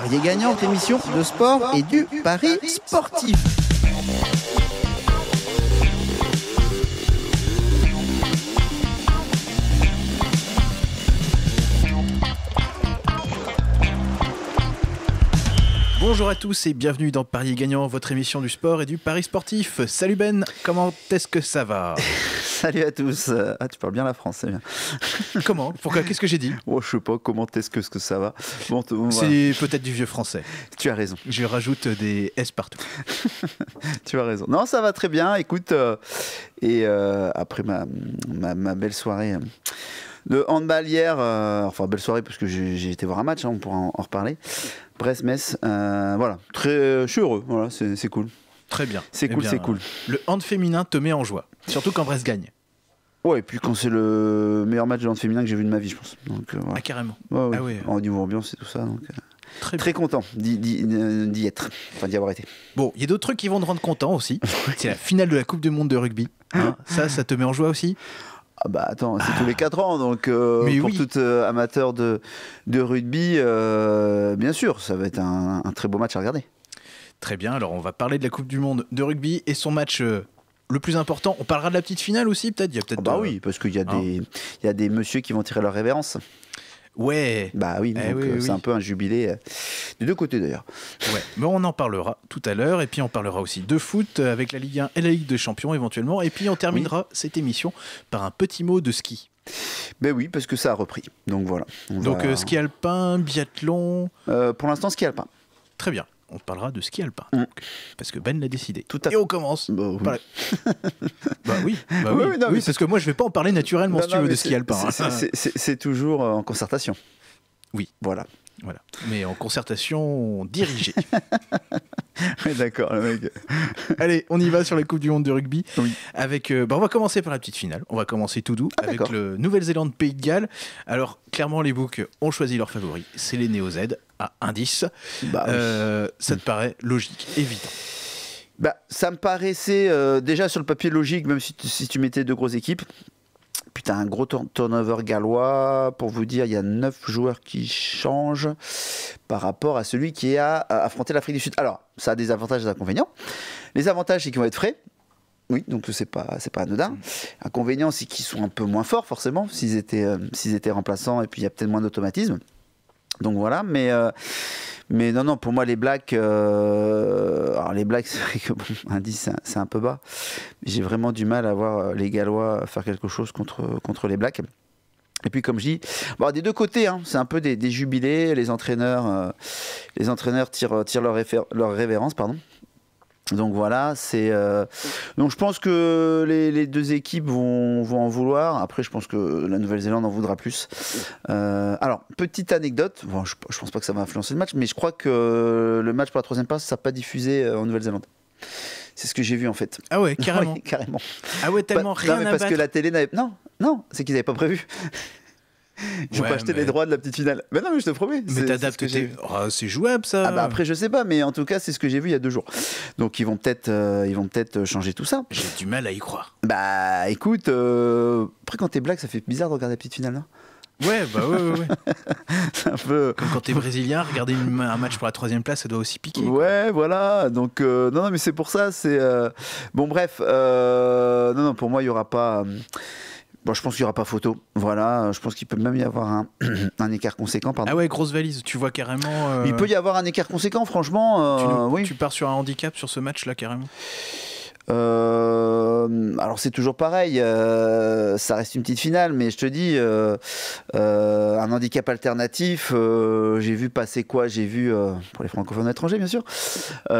pariez gagnant, l'émission de sport et du pari sportif. Bonjour à tous et bienvenue dans Paris Gagnant, votre émission du sport et du Paris sportif. Salut Ben, comment est-ce que ça va Salut à tous. Ah, tu parles bien la France, c'est bien. comment Pourquoi Qu'est-ce que j'ai dit Je oh, je sais pas, comment est-ce que, ça va bon, C'est peut-être du vieux français. Tu as raison. Je rajoute des S partout. tu as raison. Non, ça va très bien, écoute. Euh, et euh, après ma, ma, belle soirée. Euh, le handball hier, euh, enfin belle soirée parce que j'ai été voir un match, hein, on pourra en, reparler. Brest-Metz, euh, voilà, très, euh, je suis heureux, voilà, c'est cool. Très bien. C'est eh cool, c'est cool. Le hand féminin te met en joie, surtout quand Brest gagne. Ouais, et puis quand c'est le meilleur match de hand féminin que j'ai vu de ma vie, je pense. Donc, Ah, carrément. Ah en niveau ambiance et tout ça. Donc, Très, Très content d'y être, enfin d'y avoir été. Bon, il y a d'autres trucs qui vont te rendre content aussi. c'est la finale de la Coupe du Monde de rugby. Hein ça, ça te met en joie aussi ah bah attends, c'est tous les 4 ah. ans, donc euh, pour tout euh, amateur de, rugby, euh, bien sûr, ça va être un, très beau match à regarder. Très bien, alors on va parler de la Coupe du Monde de rugby et son match le plus important. On parlera de la petite finale aussi, peut-être. peut-être. Ah bah oui, parce qu'il y a ah. il y a des messieurs qui vont tirer leur révérence. Ouais. Bah oui, eh euh, c'est un peu un jubilé euh, des deux côtés d'ailleurs. mais on en parlera tout à l'heure et puis on parlera aussi de foot avec la Ligue 1 et la Ligue des Champions éventuellement et puis on terminera cette émission par un petit mot de ski. Ben oui, parce que ça a repris. Donc voilà. donc euh, ski alpin, biathlon. pour l'instant ski alpin. Très bien on parlera de ski alpin. Mm. Parce que Ben l'a décidé. Tout à... Et on commence. Bah, bah, bah oui. oui, oui. parce que moi, je vais pas en parler naturellement, si tu veux, de ski alpin. Hein. C'est toujours euh, en concertation. Oui. Voilà. Voilà. Mais en concertation dirigée. D'accord, mec. Allez, on y va sur la Coupe du Monde de rugby. Avec, euh, bah, on va commencer par la petite finale. On va commencer tout doux ah, avec le Nouvelle-Zélande Pays de Galles. Alors, clairement, les books ont choisi leur favori. C'est les Néo-Z à indice. Bah, euh, Ça te paraît logique, évident. Bah, ça me paraissait euh, déjà sur le papier logique, même si si tu mettais deux grosses équipes. Putain, un gros turnover gallois. Pour vous dire, il y a 9 joueurs qui changent par rapport à celui qui a euh, affronté l'Afrique du Sud. Alors, ça a des avantages et des inconvénients. Les avantages, c'est qu'ils vont être frais. Oui, donc c'est pas pas anodin. Inconvénients, c'est qu'ils sont un peu moins forts forcément s'ils étaient euh, s'ils étaient remplaçants et puis il y a peut-être moins d'automatisme. Donc voilà, mais, euh, mais non, non, pour moi, les blacks, euh, alors les blacks, c'est vrai que bon, indice, c'est un peu bas. J'ai vraiment du mal à voir euh, les Gallois faire quelque chose contre, contre les blacks. Et puis comme je dis, des deux côtés, hein, c'est un peu des, jubilés, les entraîneurs, les entraîneurs tirent, tirent leur, leur révérence, pardon. Donc voilà, c'est. Euh, donc je pense que les, deux équipes vont, vont, en vouloir. Après, je pense que la Nouvelle-Zélande en voudra plus. Euh, alors, petite anecdote. je, ne pense pas que ça va influencer le match, mais je crois que le match pour la troisième passe, ça n'a pas diffusé euh, en Nouvelle-Zélande. C'est ce que j'ai vu en fait. Ah ouais, carrément. carrément. Ah ouais, tellement rien. Non, mais parce que la télé n'avait. Non, non, c'est qu'ils n'avaient pas prévu. Ils ouais, pas acheté les droits de la petite finale. Mais non, mais je te promets. Mais t'adaptes. Ah, c'est jouable ça. Ah bah, après, je sais pas, mais en tout cas, c'est ce que j'ai vu il y a deux jours. Donc ils vont peut-être, euh, ils vont peut-être euh, changer tout ça. J'ai du mal à y croire. Bah écoute, euh, après quand t'es blague, ça fait bizarre de regarder la petite finale. Ouais, bah ouais, ouais. c'est un peu. Comme quand t'es brésilien, regarder un match pour la troisième place, ça doit aussi piquer. Ouais, voilà. Donc, non, non, mais c'est pour ça. C'est. Bon, bref. Non, non, pour moi, il n'y aura pas. Bon, je pense qu'il n'y aura pas photo. Voilà, euh, je pense qu'il peut même y avoir un, écart conséquent. Pardon. Ah ouais, grosse valise, tu vois carrément. Euh, Il peut y avoir un écart conséquent, franchement. Euh, tu pars sur un handicap sur ce match-là, carrément euh, alors c'est toujours pareil, euh, ça reste une petite finale, mais je te dis, euh, un handicap alternatif, j'ai vu passer quoi J'ai vu, pour les francophones étrangers bien sûr,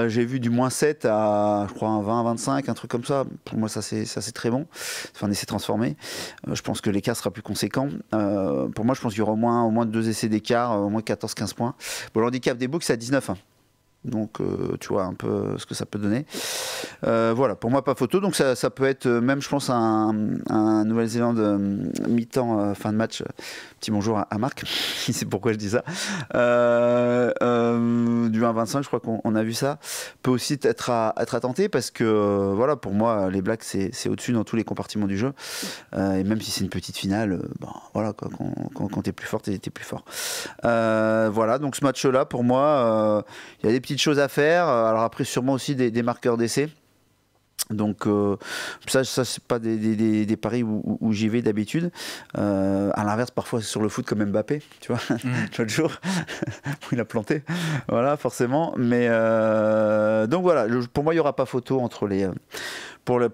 j'ai vu du moins 7 à je crois un 20, 25, un truc comme ça. Pour moi ça c'est, très bon, enfin un essai transformé. je pense que l'écart sera plus conséquent. pour moi je pense qu'il y aura au moins, au moins deux essais d'écart, au moins 14-15 points. Bon, le handicap des books c'est à 19. Donc, euh, tu vois un peu ce que ça peut donner. Euh, voilà, pour moi, pas photo. Donc, ça, ça peut être euh, même, je pense, un, Nouvelle-Zélande mi-temps, fin de match. Petit bonjour à, Marc, c'est sait pourquoi je dis ça. du 1-25, je crois qu'on a vu ça. Peut aussi être à, être attenté parce que, voilà, pour moi, les Blacks, c'est au-dessus dans tous les compartiments du jeu. et même si c'est une petite finale, ben, voilà, quand, quand t'es plus fort, t'es plus fort. voilà, donc ce match-là, pour moi, il y a des petits petites choses à faire. Euh, alors après, sûrement aussi des, marqueurs d'essai. Donc euh, ça, ça c'est pas des, paris où, j'y vais d'habitude. Euh, à l'inverse, parfois sur le foot comme Mbappé, tu vois, mm. l'autre jour il a planté, voilà forcément. Mais donc voilà, pour moi il y aura pas photo entre les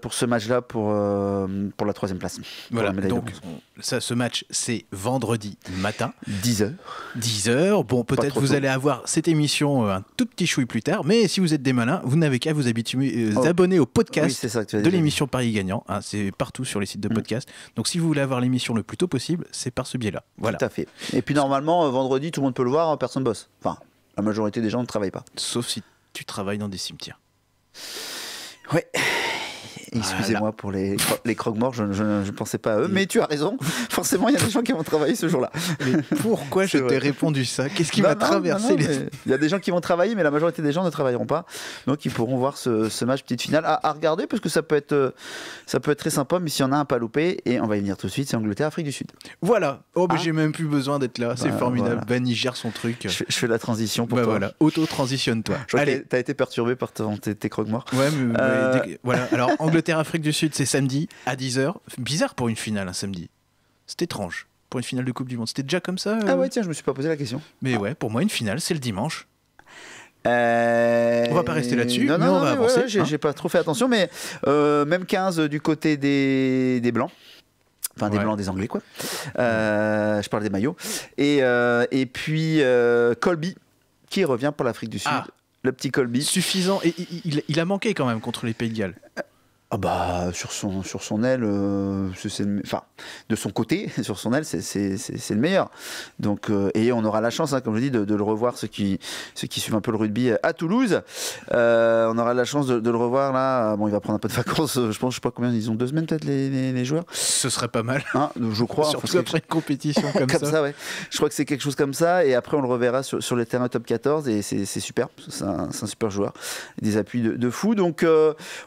pour, ce match-là, pour, euh, pour la troisième place. Voilà, donc ça, ce match, c'est vendredi matin. 10h. 10h. Bon, peut-être vous allez avoir cette émission euh, un tout petit chouille plus tard, mais si vous êtes des malins, vous n'avez qu'à vous habituer, euh, oh. abonner au podcast de l'émission Paris Gagnant. Hein. c'est partout sur les sites de mm. podcast. Donc si vous voulez avoir l'émission le plus tôt possible, c'est par ce biais-là. Voilà. Tout à fait. Et puis normalement, vendredi, tout le monde peut le voir, hein, personne bosse. Enfin, la majorité des gens ne travaillent pas. Sauf si tu travailles dans des cimetières. Ouais. Excusez-moi pour les, les croque-morts, je ne pensais pas à eux, mais tu as raison. Forcément, il y a des gens qui vont travailler ce jour-là. Mais pourquoi je t'ai répondu ça Qu'est-ce qui bah m'a traversé bah Il y a des gens qui vont travailler, mais la majorité des gens ne travailleront pas. Donc, ils pourront voir ce, match petite finale à, regarder, parce que ça peut, être, euh, ça peut être très sympa, mais s'il y en a un pas loupé, et on va y venir tout de suite, c'est Angleterre, Afrique du Sud. Voilà. Oh, ah. j'ai même plus besoin d'être là. C'est bah, formidable. Ben, il gère son truc. Je, fais la transition pour toi. voilà. Auto-transitionne-toi. Allez. as été perturbé par tes, croque-morts. Ouais, mais, euh, voilà. Alors, Angleterre afrique du Sud, c'est samedi à 10h. Bizarre pour une finale, un samedi. C'est étrange pour une finale de Coupe du Monde. C'était déjà comme ça Ah euh ouais, tiens, je me suis pas posé la question. Mais ouais, pour moi, une finale, c'est le dimanche. Euh, on va pas rester là-dessus. Non, non, on va avancer. Hein. J'ai pas trop fait attention, mais euh, même 15 du côté des, Blancs. Enfin, des Blancs, des Anglais, quoi. je parle des maillots. Et, et puis, Colby, qui revient pour l'Afrique du Sud. Ah. Le petit Colby. Suffisant. Et il, il, a manqué quand même contre les Pays de Galles. Ah bah sur son sur son aile, euh, enfin de son côté sur son aile c'est le meilleur. Donc euh, et on aura la chance, hein, comme je dis, de, le revoir ceux qui ceux qui suivent un peu le rugby à Toulouse. Euh, on aura la chance de, le revoir là. Bon, il va prendre un peu de vacances. Je pense, je sais pas combien ils ont deux semaines peut-être les, joueurs. Ce serait pas mal. Hein, je crois. Surtout après une compétition comme, ça. ouais. Je crois que c'est quelque chose comme ça. Et après on le reverra sur, les terrains top 14 et c'est super. C'est un, super joueur. Des appuis de fou. Donc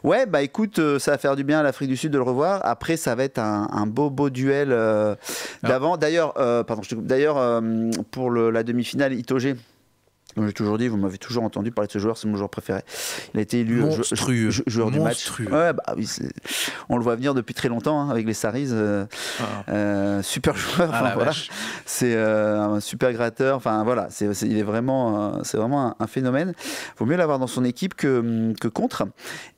ouais bah écoute ça va faire du bien à l'Afrique du Sud de le revoir. Après, ça va être un, beau, beau duel euh, ah. d'avant. D'ailleurs, euh, pardon, d'ailleurs euh, pour la demi-finale, Itogé toujours dit, vous m'avez toujours entendu parler de ce joueur, c'est mon joueur préféré. Il a été élu joueur, du match. Bah on le voit venir depuis très longtemps hein, avec les Saris. Euh, ah. euh, super joueur, ah, c'est euh, un super gratteur. Enfin voilà, il est vraiment, c'est vraiment un, phénomène, phénomène. Vaut mieux l'avoir dans son équipe que, hum, que contre.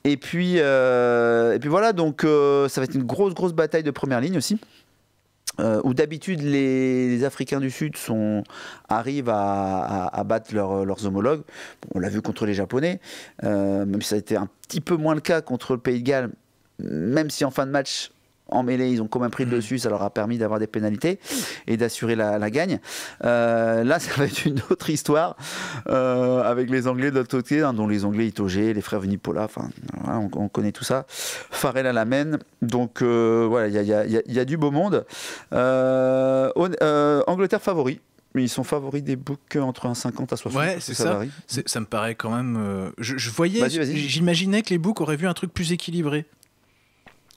Et puis, et puis voilà, donc ça va être une grosse grosse bataille de première ligne aussi. Euh, où d'habitude les, Africains du Sud arrivent à, battre leurs homologues. on l'a vu contre les Japonais, euh, même si ça a été un petit peu moins le cas contre le Pays de Galles, même si en fin de match, en mêlée, ils ont quand même pris le mm. dessus, ça leur a permis d'avoir des pénalités et d'assurer la, gagne. Euh, là, ça va être une autre histoire euh, avec les Anglais de hein, dont les Anglais Itogé, les frères Venipola, enfin, on, connaît tout ça. Farel à la main. Donc voilà, il y, a, du beau monde. Euh, Angleterre favori. Mais ils sont favoris des books entre 1,50 à 60. Ouais, c'est ça. Ça, me paraît quand même. Je, voyais, j'imaginais que les books auraient vu un truc plus équilibré.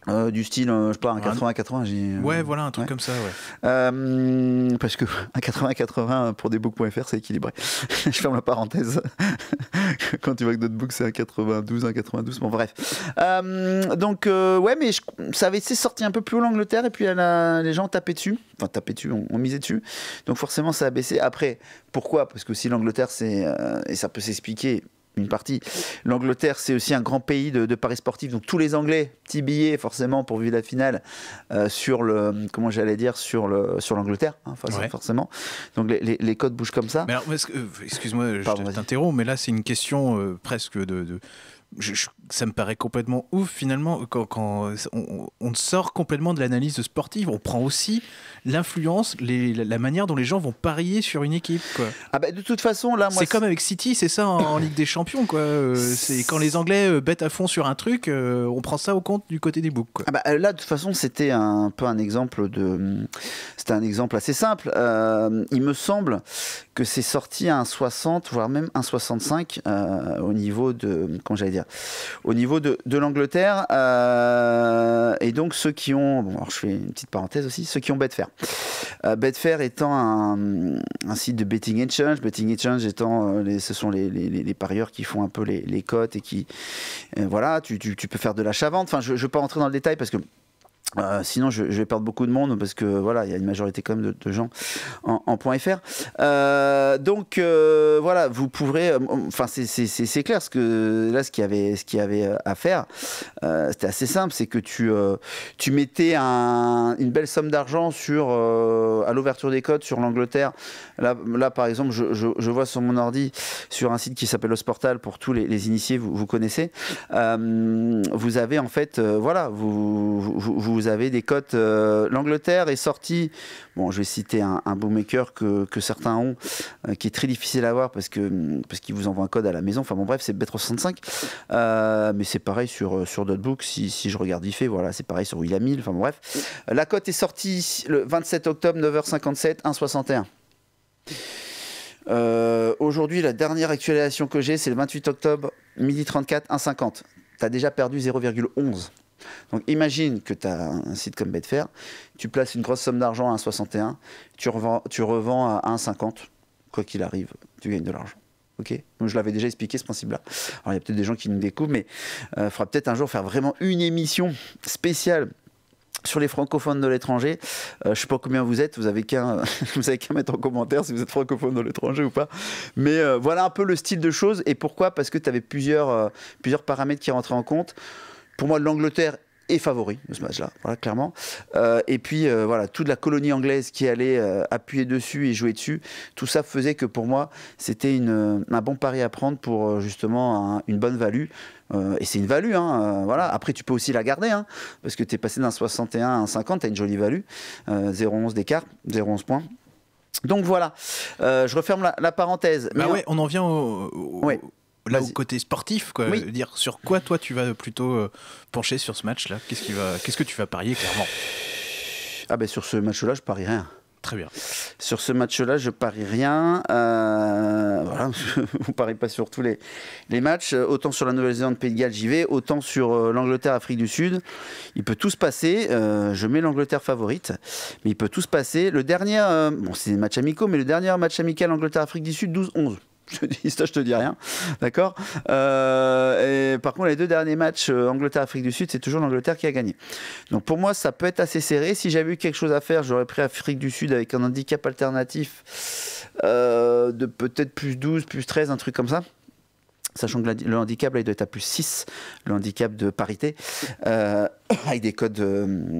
Euh, du style, euh, je sais pas, un 80-80. j'ai euh, Ouais, voilà, un truc comme ça, ouais. parce que un 80-80 pour des books.fr, c'est équilibré. je ferme la parenthèse. Quand tu vois que d'autres books, c'est un 92, un 92, bon, bref. donc, ouais, mais ça avait été sorti un peu plus haut l'Angleterre, et puis les gens tapaient dessus. Enfin, tapaient dessus, on, on, misait dessus. Donc, forcément, ça a baissé. Après, pourquoi Parce que si l'Angleterre, c'est. et ça peut s'expliquer, une partie. L'Angleterre, c'est aussi un grand pays de, paris sportifs. Donc tous les Anglais, petit billet forcément pour vivre la finale euh, sur le, comment j'allais dire, sur le, sur l'Angleterre, hein, forcément. Donc les, codes bougent comme ça. Euh, excuse-moi, je t'interromps, mais là c'est une question euh, presque de ça me paraît complètement ouf finalement quand, on, sort complètement de l'analyse sportive, on prend aussi l'influence, la manière dont les gens vont parier sur une équipe. Ah bah, de toute façon, là, c'est comme avec City, c'est ça en, Ligue des Champions. Quoi. Euh, c'est quand les Anglais euh, bêtent à fond sur un truc, euh, on prend ça au compte du côté des boucs. Ah bah, euh, là, de toute façon, c'était un, peu un exemple de, hum, c'était un exemple assez simple. il me semble que c'est sorti à un 60, voire même un 65 au niveau de, quand au niveau de, de l'Angleterre. Euh, et donc ceux qui ont, bon, alors je fais une petite parenthèse aussi, ceux qui ont Betfair. Euh, Betfair étant un, site de betting exchange, betting exchange étant, euh, les, ce sont les, parieurs qui font un peu les, cotes et qui, voilà, tu, tu, peux faire de l'achat-vente. Enfin, je ne vais pas rentrer dans le détail parce que euh, sinon, je, vais perdre beaucoup de monde parce que voilà, il y a une majorité quand même de, gens en, .fr. Euh, donc euh, voilà, vous pourrez. Enfin, c'est clair ce que là, ce qu'il y avait, ce qu'il avait à faire, c'était assez simple, c'est que tu tu mettais une belle somme d'argent sur à l'ouverture des codes sur l'Angleterre. Là, là, par exemple, je, je, vois sur mon ordi sur un site qui s'appelle Osportal pour tous les, initiés, vous, vous connaissez. vous avez en fait, voilà, vous, vous vous avez des cotes. Euh, L'Angleterre est sortie, bon, je vais citer un, un bookmaker que, certains ont, euh, qui est très difficile à voir parce que hum, parce qu'il vous envoie un code à la maison. Enfin bon, bref, c'est bet 65. Euh, mais c'est pareil sur, sur Dotbook, si, si je regarde il fait, voilà, c'est pareil sur Willamil. Enfin bon, bref. La cote est sortie le 27 octobre, 9h57, 1,61. Aujourd'hui, la dernière actualisation que j'ai, c'est le 28 octobre, midi 34, 1,50. Tu as déjà perdu 0,11. Donc imagine que tu as un site comme Betfair, tu places une grosse somme d'argent à 1,61, tu revends, tu revends à 1,50, quoi qu'il arrive, tu gagnes de l'argent. ok Donc, je l'avais déjà expliqué ce principe-là. Alors il y a peut-être des gens qui nous découvrent, mais il euh, faudra peut-être un jour faire vraiment une émission spéciale sur les francophones de l'étranger. Euh, je ne sais pas combien vous êtes, vous avez qu'à mettre en commentaire si vous êtes francophone de l'étranger ou pas. Mais euh, voilà un peu le style de choses et pourquoi Parce que tu avais plusieurs, plusieurs paramètres qui rentraient en compte. Pour moi, l'Angleterre est favori de ce match-là, voilà, clairement. Euh, et puis, euh, voilà, toute la colonie anglaise qui allait euh, appuyer dessus et jouer dessus, tout ça faisait que pour moi, c'était un bon pari à prendre pour justement une bonne value. et c'est une value, hein, voilà. Après, tu peux aussi la garder, hein, parce que tu es passé d'un 61 à un 50, tu as une jolie value. 0,11 d'écart, 0,11 points. Donc voilà, je referme la, parenthèse. Bah Mais oui, on... en vient au, là au côté sportif, quoi. Euh, dire sur quoi toi tu vas plutôt euh, pencher sur ce match-là Qu'est-ce qui va, quest que tu vas parier clairement Ah ben sur ce match-là, je parie rien. Très bien. Sur ce match-là, je parie rien. Euh, voilà, on parie pas sur tous les, matchs. Euh, autant sur la Nouvelle-Zélande, Pays de Galles, j'y vais. Autant sur l'Angleterre, Afrique du Sud. Il peut tout se passer. je mets l'Angleterre favorite, mais il peut tout se passer. Le dernier, bon, c'est matchs amicaux, mais le dernier match amical Angleterre-Afrique du Sud, 12-11 je te dis ça, je te dis rien. D'accord euh, Par contre, les deux derniers matchs, euh, Angleterre-Afrique du Sud, c'est toujours l'Angleterre qui a gagné. Donc pour moi, ça peut être assez serré. Si j'avais eu quelque chose à faire, j'aurais pris Afrique du Sud avec un handicap alternatif euh, de peut-être plus 12, plus 13, un truc comme ça sachant que le handicap, là, il doit être à plus 6, le handicap de parité, avec des codes,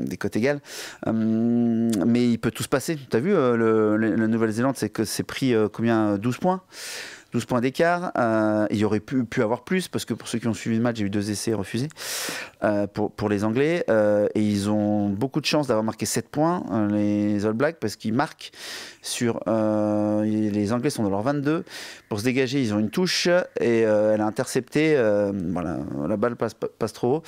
des codes égales. mais il peut tout se passer. Tu as vu, la Nouvelle-Zélande, c'est que c'est pris combien 12 points 12 points d'écart. Euh, il y aurait pu, pu, avoir plus, parce que pour ceux qui ont suivi le match, j'ai eu deux essais refusés euh, pour, les Anglais. Euh, et ils ont beaucoup de chance d'avoir marqué 7 points, les All Blacks, parce qu'ils marquent sur. les Anglais sont dans leur 22. Pour se dégager, ils ont une touche, et elle a intercepté. voilà, la balle passe, passe trop haut.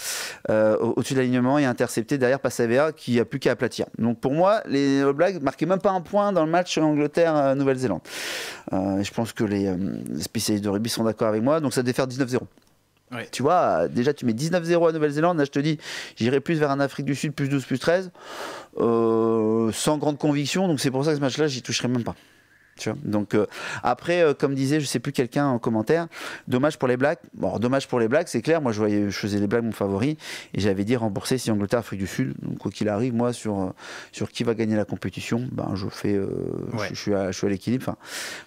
Au-dessus de l'alignement, et intercepté derrière Passavea, qui a plus qu'à aplatir. Donc pour moi, les All Blacks marquaient même pas un point dans le match Angleterre-Nouvelle-Zélande. je pense que les les spécialistes de rugby sont d'accord avec moi. Donc ça devait faire 19-0. Tu vois, déjà tu mets 19-0 à Nouvelle-Zélande, là je te dis, j'irai plus vers un Afrique du Sud, plus 12, plus 13, euh, sans grande conviction, donc c'est pour ça que ce match-là, j'y toucherai même pas. Donc euh, après, euh, comme disait, je sais plus quelqu'un en commentaire, dommage pour les blagues. Bon, dommage pour les blagues, c'est clair. Moi, je, voyais, je faisais les blagues mon favori et j'avais dit rembourser si Angleterre, Afrique du Sud. quoi qu'il arrive, moi sur euh, sur qui va gagner la compétition, ben je fais, je, suis à, l'équilibre.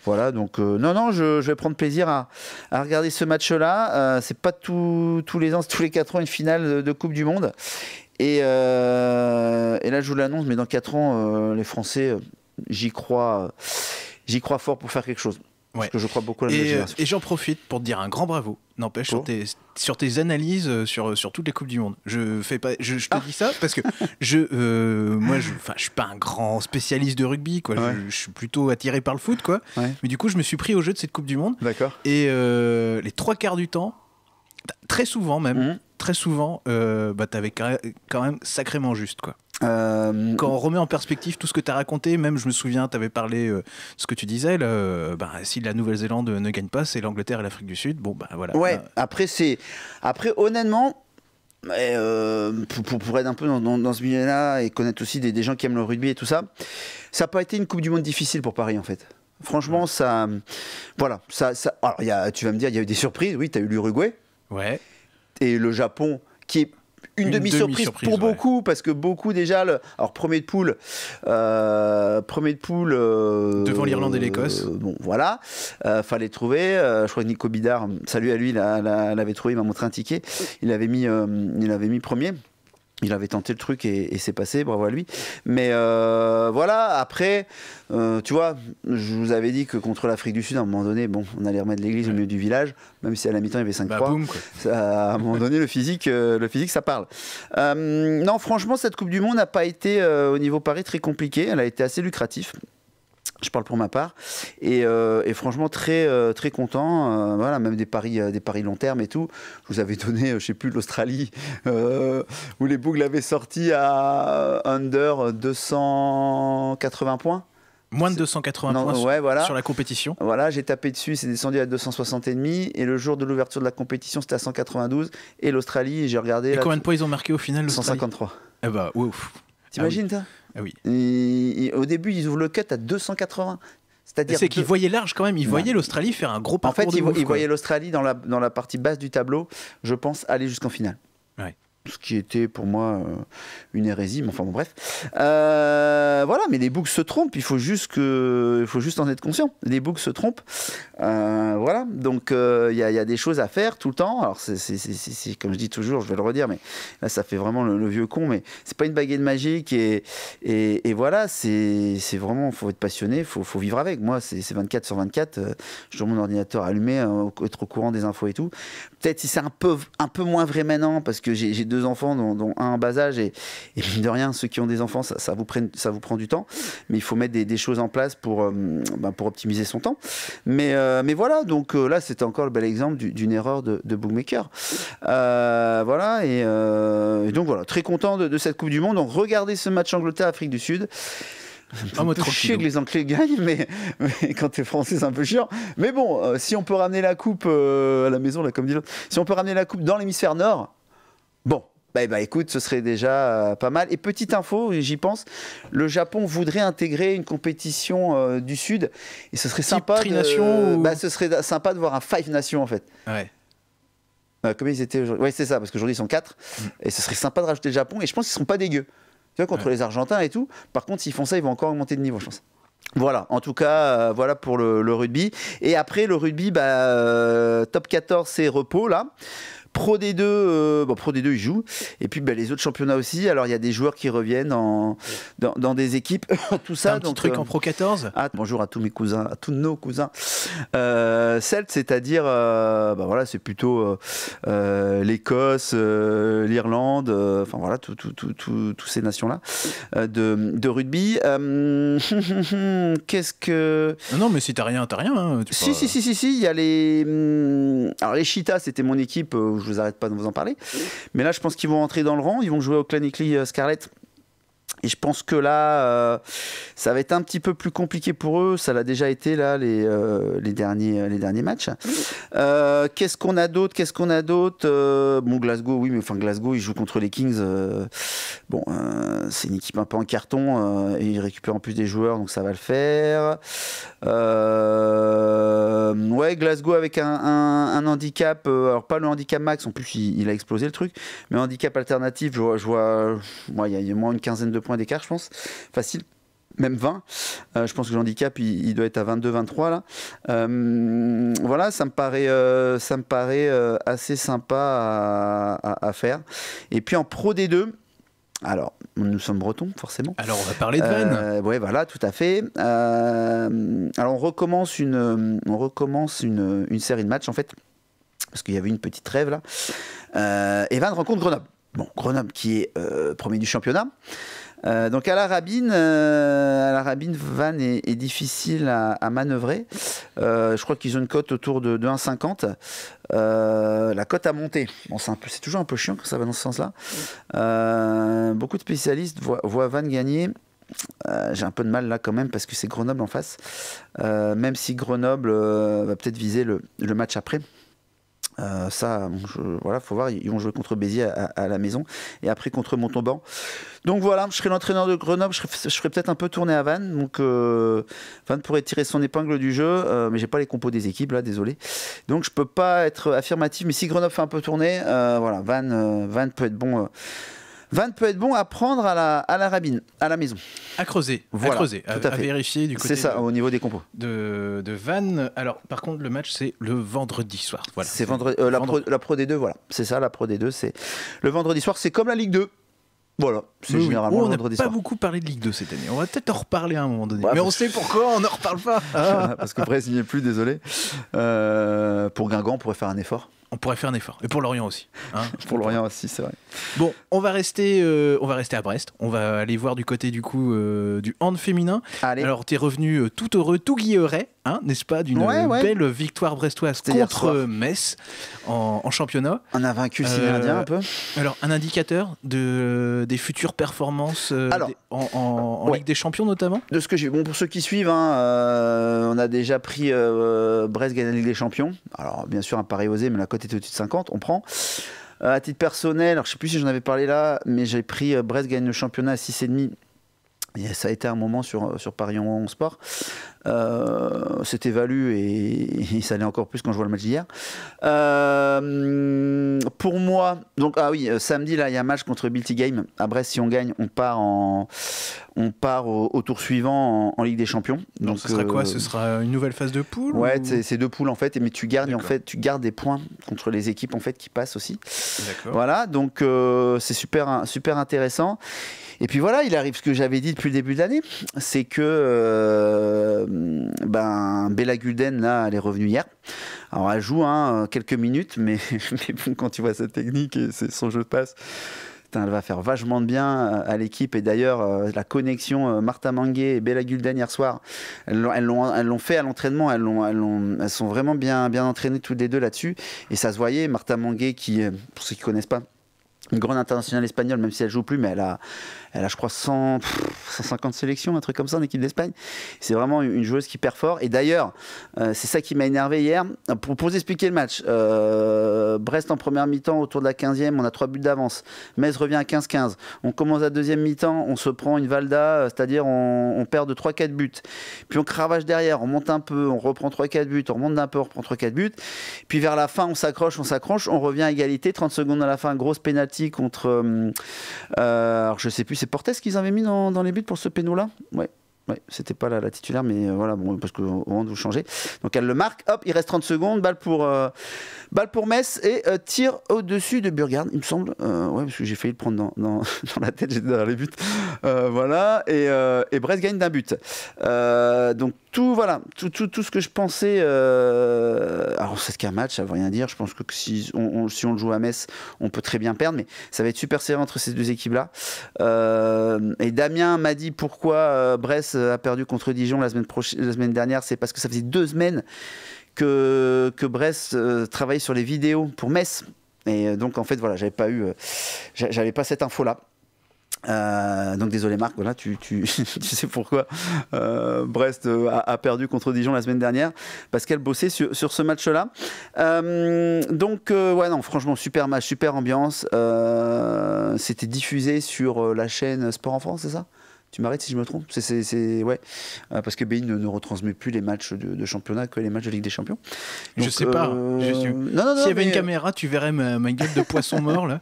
voilà. Donc non, non, je, vais prendre plaisir à, regarder ce match-là. c'est pas tous les ans, tous les quatre ans une finale de, Coupe du Monde. Et, et là, je vous l'annonce, mais dans quatre ans, les Français, j'y crois j'y crois fort pour faire quelque chose. Parce que je crois beaucoup à la et, euh, et j'en profite pour te dire un grand bravo, n'empêche, sur, oh. tes, analyses euh, sur, euh, sur toutes les Coupes du Monde. Je, fais pas, je, te ah. dis ça parce que je, moi, je ne suis pas un grand spécialiste de rugby, quoi. Je, suis plutôt attiré par le foot. Quoi. Mais du coup, je me suis pris au jeu de cette Coupe du Monde. D'accord. Et les trois quarts du temps, très souvent même, mhm. très souvent, bah, tu avais quand même sacrément juste. quoi. Euh, Quand on remet en perspective tout ce que tu as raconté, même je me souviens, tu avais parlé de euh, ce que tu disais, euh, bah, si la Nouvelle-Zélande ne gagne pas, c'est l'Angleterre et l'Afrique du Sud. Bon, ben voilà. Ouais, après, c'est. Après, honnêtement, pour, pour, être un peu dans, ce milieu-là et connaître aussi des, gens qui aiment le rugby et tout ça, ça n'a pas été une Coupe du Monde difficile pour Paris en fait. Franchement, ça. Voilà. Ça, alors, tu vas me dire, il y a eu des surprises. Oui, tu as eu l'Uruguay. Ouais. Et le Japon, qui est une, demi-surprise pour beaucoup, parce que beaucoup déjà. Alors, premier de poule. Euh, premier de poule. Euh, Devant l'Irlande et l'Écosse. Euh, bon, voilà. fallait trouver. je crois que Nico Bidard, salut à lui, l'avait trouvé, il m'a montré un ticket. Il avait mis, il avait mis premier il avait tenté le truc et, c'est passé, bravo à lui. Mais euh, voilà, après, euh, tu vois, je vous avais dit que contre l'Afrique du Sud, à un moment donné, bon, on allait remettre l'église au milieu du village, même si à la mi-temps il y avait cinq bah, à un moment donné, le physique, euh, le physique ça parle. non, franchement, cette Coupe du Monde n'a pas été, au niveau Paris, très compliquée. Elle a été assez lucrative. Je parle pour ma part et, euh, franchement très euh, très content. Euh, voilà, même des paris des paris long terme et tout. Je vous avais donné, je sais plus l'Australie où les bougles avaient sorti à under 280 points. Moins de 280 points ouais, sur, voilà. sur la compétition. Voilà, j'ai tapé dessus, c'est descendu à 260,5. Et le jour de l'ouverture de la compétition, c'était à 192. Et l'Australie, j'ai regardé. Et combien de points ils ont marqué au final 153. Eh bah, ouf. T'imagines, ah ah oui. au début, ils ouvrent le cut à 280. C'est-à-dire c'est qu'ils voyaient large quand même, ils voyaient l'Australie faire un gros parcours. En fait, ils, ils voyaient l'Australie dans la, dans la partie basse du tableau, je pense, aller jusqu'en finale. Ouais ce qui était pour moi euh, une hérésie, mais enfin bon, bref. Euh, voilà, mais les books se trompent, il faut juste, que, faut juste en être conscient. Les books se trompent. Euh, voilà, donc il y, a des choses à faire tout le temps. Alors, c'est comme je dis toujours, je vais le redire, mais là, ça fait vraiment le, vieux con, mais c'est pas une baguette magique. Et, voilà, c'est vraiment, il faut être passionné, il faut, vivre avec. Moi, c'est 24 sur 24, je mon ordinateur allumé, être au courant des infos et tout peut-être si c'est un peu, un peu moins vrai maintenant, parce que j'ai deux enfants, dont, un en bas âge, et, de rien, ceux qui ont des enfants, ça, vous, ça vous prend du temps, mais il faut mettre des, choses en place pour, euh, ben, pour optimiser son temps. Mais, euh, mais voilà, donc euh, là, c'était encore le bel exemple d'une erreur de, Bookmaker. voilà, et, donc voilà, très content de, de cette Coupe du Monde. Donc regardez ce match Angleterre-Afrique du Sud un peu chiant que les Anglais gagnent, mais, quand quand t'es français, c'est un peu chiant. Mais bon, euh, si on peut ramener la coupe euh, à la maison, là, comme dit l'autre, si on peut ramener la coupe dans l'hémisphère nord, bon, bah, bah, écoute, ce serait déjà euh, pas mal. Et petite info, j'y pense, le Japon voudrait intégrer une compétition du Sud et ce serait sympa. de, bah, ce serait sympa de voir un Five Nations en fait. Ouais. comme ils étaient aujourd'hui. c'est ça, parce qu'aujourd'hui ils sont quatre. Mm. Et ce serait sympa de rajouter le Japon et je pense qu'ils ne sont pas dégueux. Tu vois, contre les Argentins et tout. Par contre, s'ils font ça, ils vont encore augmenter de niveau, je pense. Voilà, en tout cas, euh, voilà pour le, rugby. Et après, le rugby, bah, euh, top 14, c'est repos là. Pro D2, euh, Pro des 2 ils jouent. Et puis bah, les autres championnats aussi. Alors il y a des joueurs qui reviennent en, dans, dans, des équipes, tout ça. Un petit truc euh, en Pro 14 ah, Bonjour à tous mes cousins, à tous nos cousins. Euh, Celt, c'est-à-dire, bah, voilà, c'est plutôt l'Écosse, l'Irlande, enfin voilà, toutes ces nations-là de, de, rugby. Qu'est-ce que. Ah non, mais si t'as rien, t'as rien. Hein, tu si, pas... si, si, si, si, il y a les. Hum, alors les Cheetahs, c'était mon équipe je je vous arrête pas de vous en parler. Mais là, je pense qu'ils vont rentrer dans le rang, ils vont jouer au Clanicly euh, Scarlett et je pense que là, euh, ça va être un petit peu plus compliqué pour eux. Ça l'a déjà été là les, euh, derniers, euh, les derniers matchs. Qu'est-ce qu'on a d'autre Qu'est-ce qu'on a d'autre Bon, Glasgow, oui, mais enfin Glasgow, il joue contre les Kings. bon, c'est une équipe un peu en carton et ils récupèrent en plus des joueurs, donc ça va le faire. ouais, Glasgow avec un, handicap. alors pas le handicap max, en plus il, a explosé le truc, mais handicap alternatif. Je vois, moi, il y, y a moins une quinzaine de points d'écart, je pense. Facile même 20. Euh, je pense que l'handicap, il, il, doit être à 22-23 là. Euh, voilà, ça me paraît, euh, ça me paraît assez sympa à, faire. Et puis en Pro des deux, alors, nous sommes bretons, forcément. Alors, on va parler de Vannes. oui, voilà, tout à fait. alors, on recommence une, on recommence une, série de matchs, en fait, parce qu'il y avait une petite rêve là. et Vannes rencontre Grenoble. Bon, Grenoble qui est premier du championnat. Euh, donc à la rabine, euh, la rabine Van est, difficile à, manœuvrer. Euh, je crois qu'ils ont une cote autour de, 1,50. la cote a monté. c'est toujours un peu chiant quand ça va dans ce sens-là. beaucoup de spécialistes voient, Van gagner. J'ai un peu de mal là quand même parce que c'est Grenoble en face. même si Grenoble va peut-être viser le match après. Euh, ça, voilà, faut voir, ils vont jouer contre Béziers à, la maison et après contre Montauban. Donc voilà, je serai l'entraîneur de Grenoble, je, serai, peut-être un peu tourné à Vannes, donc euh, Van pourrait tirer son épingle du jeu, mais euh, mais j'ai pas les compos des équipes là, désolé. Donc je peux pas être affirmatif, mais si Grenoble fait un peu tourner, voilà, Vannes, Vannes peut être bon. Van peut être bon à prendre à la, à rabine, à la maison. À creuser, à creuser, à, vérifier du côté. C'est ça, au niveau des compos. De, Van. Alors, par contre, le match, c'est le vendredi soir. Voilà. C'est vendredi, euh, la, Pro, la Pro D2, voilà. C'est ça, la Pro D2, c'est le vendredi soir. C'est comme la Ligue 2. Voilà, c'est oh, On n'a pas beaucoup parlé de Ligue 2 cette année. On va peut-être en reparler à un moment donné. mais on sait pourquoi on n'en reparle pas. parce que il n'y est plus, désolé. Euh, pour Guingamp, on pourrait faire un effort on pourrait faire un effort. Et pour Lorient aussi. Hein. pour Lorient aussi, c'est vrai. Bon, on va, rester, euh, on va rester à Brest. On va aller voir du côté du coup euh, du hand féminin. Allez. Alors, es revenu euh, tout heureux, tout guilleret, hein, n'est-ce pas, d'une belle victoire brestoise contre Metz en, championnat. On a vaincu le un peu. Alors, un indicateur de, des futures performances en, Ligue des Champions notamment De ce que j'ai. Bon, pour ceux qui suivent, hein, on a déjà pris Brest gagner la Ligue des Champions. Alors, bien sûr, un pari osé, mais la était au-dessus 50, on prend. Euh, à titre personnel, alors je sais plus si j'en avais parlé là, mais j'ai pris euh, Brest gagne le championnat à 6,5. Et ça a été un moment sur, euh, sur Paris en sport. C'était valu et, ça allait encore plus quand je vois le match d'hier. pour moi, donc ah oui, samedi là, il y a un match contre Bilty Game à Brest. Si on gagne, on part en, on part au, tour suivant en, Ligue des Champions. Donc, ce sera quoi euh, Ce sera une nouvelle phase de poule Ouais, c'est deux poules en fait, mais tu en fait, tu gardes des points contre les équipes en fait qui passent aussi. Voilà, donc euh, c'est super super intéressant. Et puis voilà, il arrive ce que j'avais dit depuis le début de l'année, c'est que euh, ben Bella Gulden là, elle est revenue hier. Alors elle joue hein, quelques minutes, mais, mais bon, quand tu vois sa technique et son jeu de passe, elle va faire vachement de bien euh, à l'équipe. Et d'ailleurs, euh, la connexion euh, Martha Mangué et Bella Gulden hier soir, elles l'ont fait à l'entraînement. Elles, sont vraiment bien, bien entraînées toutes les deux là-dessus. Et ça se voyait. Martha Mangué, qui, pour ceux qui ne connaissent pas, une grande internationale espagnole, même si elle joue plus, mais elle a, elle a, je crois, 150 sélections, un truc comme ça en équipe d'Espagne. C'est vraiment une joueuse qui perd fort. Et d'ailleurs, euh, c'est ça qui m'a énervé hier. Pour, vous expliquer le match, euh, Brest en première mi-temps, autour de la 15e, on a 3 buts d'avance. Metz revient à 15-15. On commence la deuxième mi-temps, on se prend une Valda, euh, c'est-à-dire on, perd de 3-4 buts. Puis on cravache derrière, on monte un peu, on reprend 3-4 buts, on remonte d'un peu, on reprend 3-4 buts. Puis vers la fin, on s'accroche, on s'accroche, on revient à égalité. 30 secondes à la fin, grosse pénalty contre. alors je sais plus c'est Portes qu'ils avaient mis dans, les buts pour ce péno là Ouais c'était pas la, titulaire, mais euh, voilà, bon, parce que de vous changer. Donc elle le marque, hop, il reste 30 secondes, balle pour, euh, balle pour Metz et euh, tire au-dessus de Burgard, il me semble. ouais, parce que j'ai failli le prendre dans, dans, dans la tête, j'étais derrière les buts. voilà, et, et, Brest gagne d'un but. donc tout, voilà, tout, tout, tout, ce que je pensais. alors c'est qu'un match, ça veut rien dire. Je pense que si on, si on le joue à Metz, on peut très bien perdre, mais ça va être super serré entre ces deux équipes-là. et Damien m'a dit pourquoi Brest euh, a perdu contre Dijon la semaine, la semaine dernière, c'est parce que ça faisait deux semaines que, que Brest euh, travaillait sur les vidéos pour Metz. Et euh, donc, en fait, voilà, j'avais pas eu, j'avais pas cette info-là. donc désolé Marc, voilà, tu, tu, tu sais pourquoi Brest a, perdu contre Dijon la semaine dernière, parce qu'elle bossait sur, ce match-là. donc ouais non, franchement super match, super ambiance. C'était diffusé sur la chaîne Sport en France, c'est ça tu m'arrêtes si je me trompe C'est ouais, euh, parce que BI ne, retransmet plus les matchs de, championnat que les matchs de Ligue des Champions. Donc, je sais pas. Euh, s'il y avait une caméra, tu verrais ma, gueule de poisson mort là.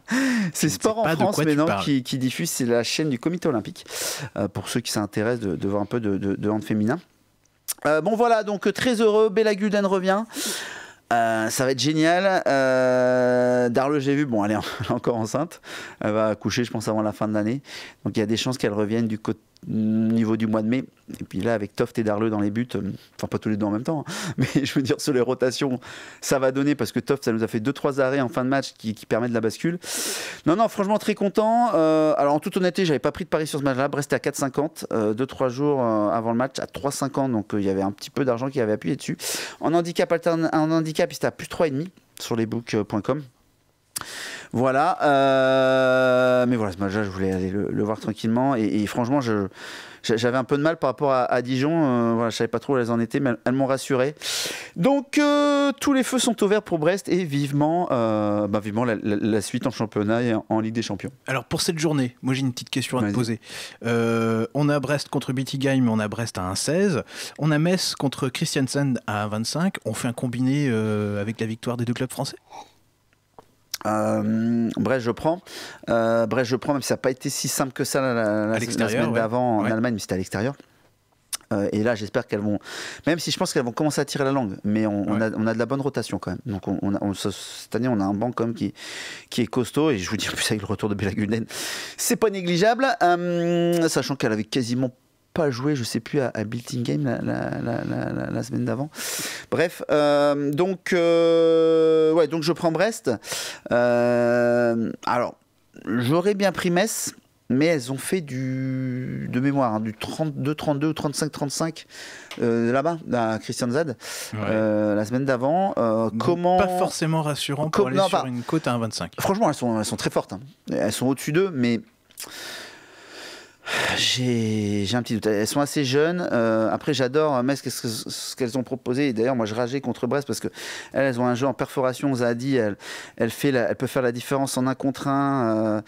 c'est Sport en France maintenant qui, qui, diffuse, c'est la chaîne du Comité Olympique euh, pour ceux qui s'intéressent de, voir un peu de, de hand féminin. bon voilà, donc très heureux, Bella Gulden revient. Euh, ça va être génial. Euh, Darle, j'ai vu, bon, elle est, encore enceinte. Elle va coucher, je pense, avant la fin de l'année. Donc il y a des chances qu'elle revienne du côté niveau du mois de mai. Et puis là, avec Toft et Darleux dans les buts, euh, enfin pas tous les deux en même temps, hein, mais je veux dire sur les rotations, ça va donner parce que Toft, ça nous a fait 2-3 arrêts en fin de match qui, permet de la bascule. Non, non, franchement très content. Euh, alors en toute honnêteté, j'avais pas pris de pari sur ce match-là. Brest à 4,50 2-3 euh, jours avant le match à 3,50, donc il y avait un petit peu d'argent qui avait appuyé dessus. En handicap, en handicap, c'était à plus 3,5 sur lesbooks.com. Voilà. Euh, mais voilà, ce match je voulais aller le, voir tranquillement. Et, franchement, j'avais un peu de mal par rapport à, Dijon. Euh, voilà, je savais pas trop où elles en étaient, mais elles m'ont rassuré. Donc euh, tous les feux sont ouverts pour Brest et vivement, bah, vivement la, suite en championnat et en, Ligue des Champions. Alors pour cette journée, moi j'ai une petite question à te poser. on a Brest contre Bittigheim, on a Brest à 16 On a Metz contre Christiansen à 25 On fait un combiné avec la victoire des deux clubs français euh, bref, je prends. Euh, bref, je prends, même si ça n'a pas été si simple que ça la, la, semaine d'avant en Allemagne, mais c'était à l'extérieur. Euh, et là, j'espère qu'elles vont, même si je pense qu'elles vont commencer à tirer la langue, mais on, on, a, de la bonne rotation quand même. Donc, on, cette année, on a un banc quand même qui, qui est costaud. Et je vous dis, plus, avec le retour de Belagunen, c'est pas négligeable. sachant qu'elle avait quasiment jouer joué, je sais plus, à, Building Game la, semaine d'avant. Bref, euh, donc, euh, ouais, donc je prends Brest. Euh, alors, j'aurais bien pris Metz, mais elles ont fait du de mémoire hein, du 32 32 ou 35 35 là-bas à Christian Zad la semaine d'avant comment pas forcément rassurant pour aller sur une côte à 1,25 franchement elles sont elles sont très fortes hein. elles sont au-dessus d'eux mais j'ai un petit doute. Elles sont assez jeunes. Euh, après, j'adore euh, ce qu'elles ont proposé. D'ailleurs, moi, je rageais contre Brest parce que elles, ont un jeu en perforation. Zadi, elle, elle, fait elle peut faire la différence en un contre un. Euh,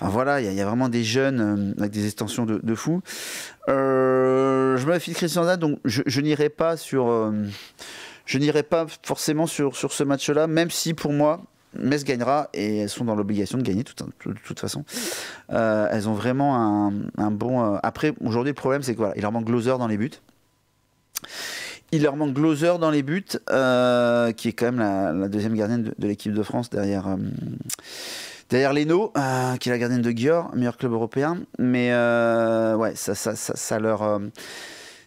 enfin, voilà, il y, a vraiment des jeunes avec des extensions de, de fou. je me fie de Christian Zad, donc je, n'irai pas sur. je n'irai pas forcément sur, sur ce match-là, même si pour moi, Metz gagnera et elles sont dans l'obligation de gagner de toute façon. Euh, elles ont vraiment un, bon. Euh, après, aujourd'hui, le problème, c'est qu'il voilà, leur manque Gloser dans les buts. Il leur manque Gloser dans les buts, euh, qui est quand même la, deuxième gardienne de, l'équipe de France derrière. Derrière Leno, qui est la gardienne de Gior, meilleur club européen. Mais ouais, ça, ça, ça leur,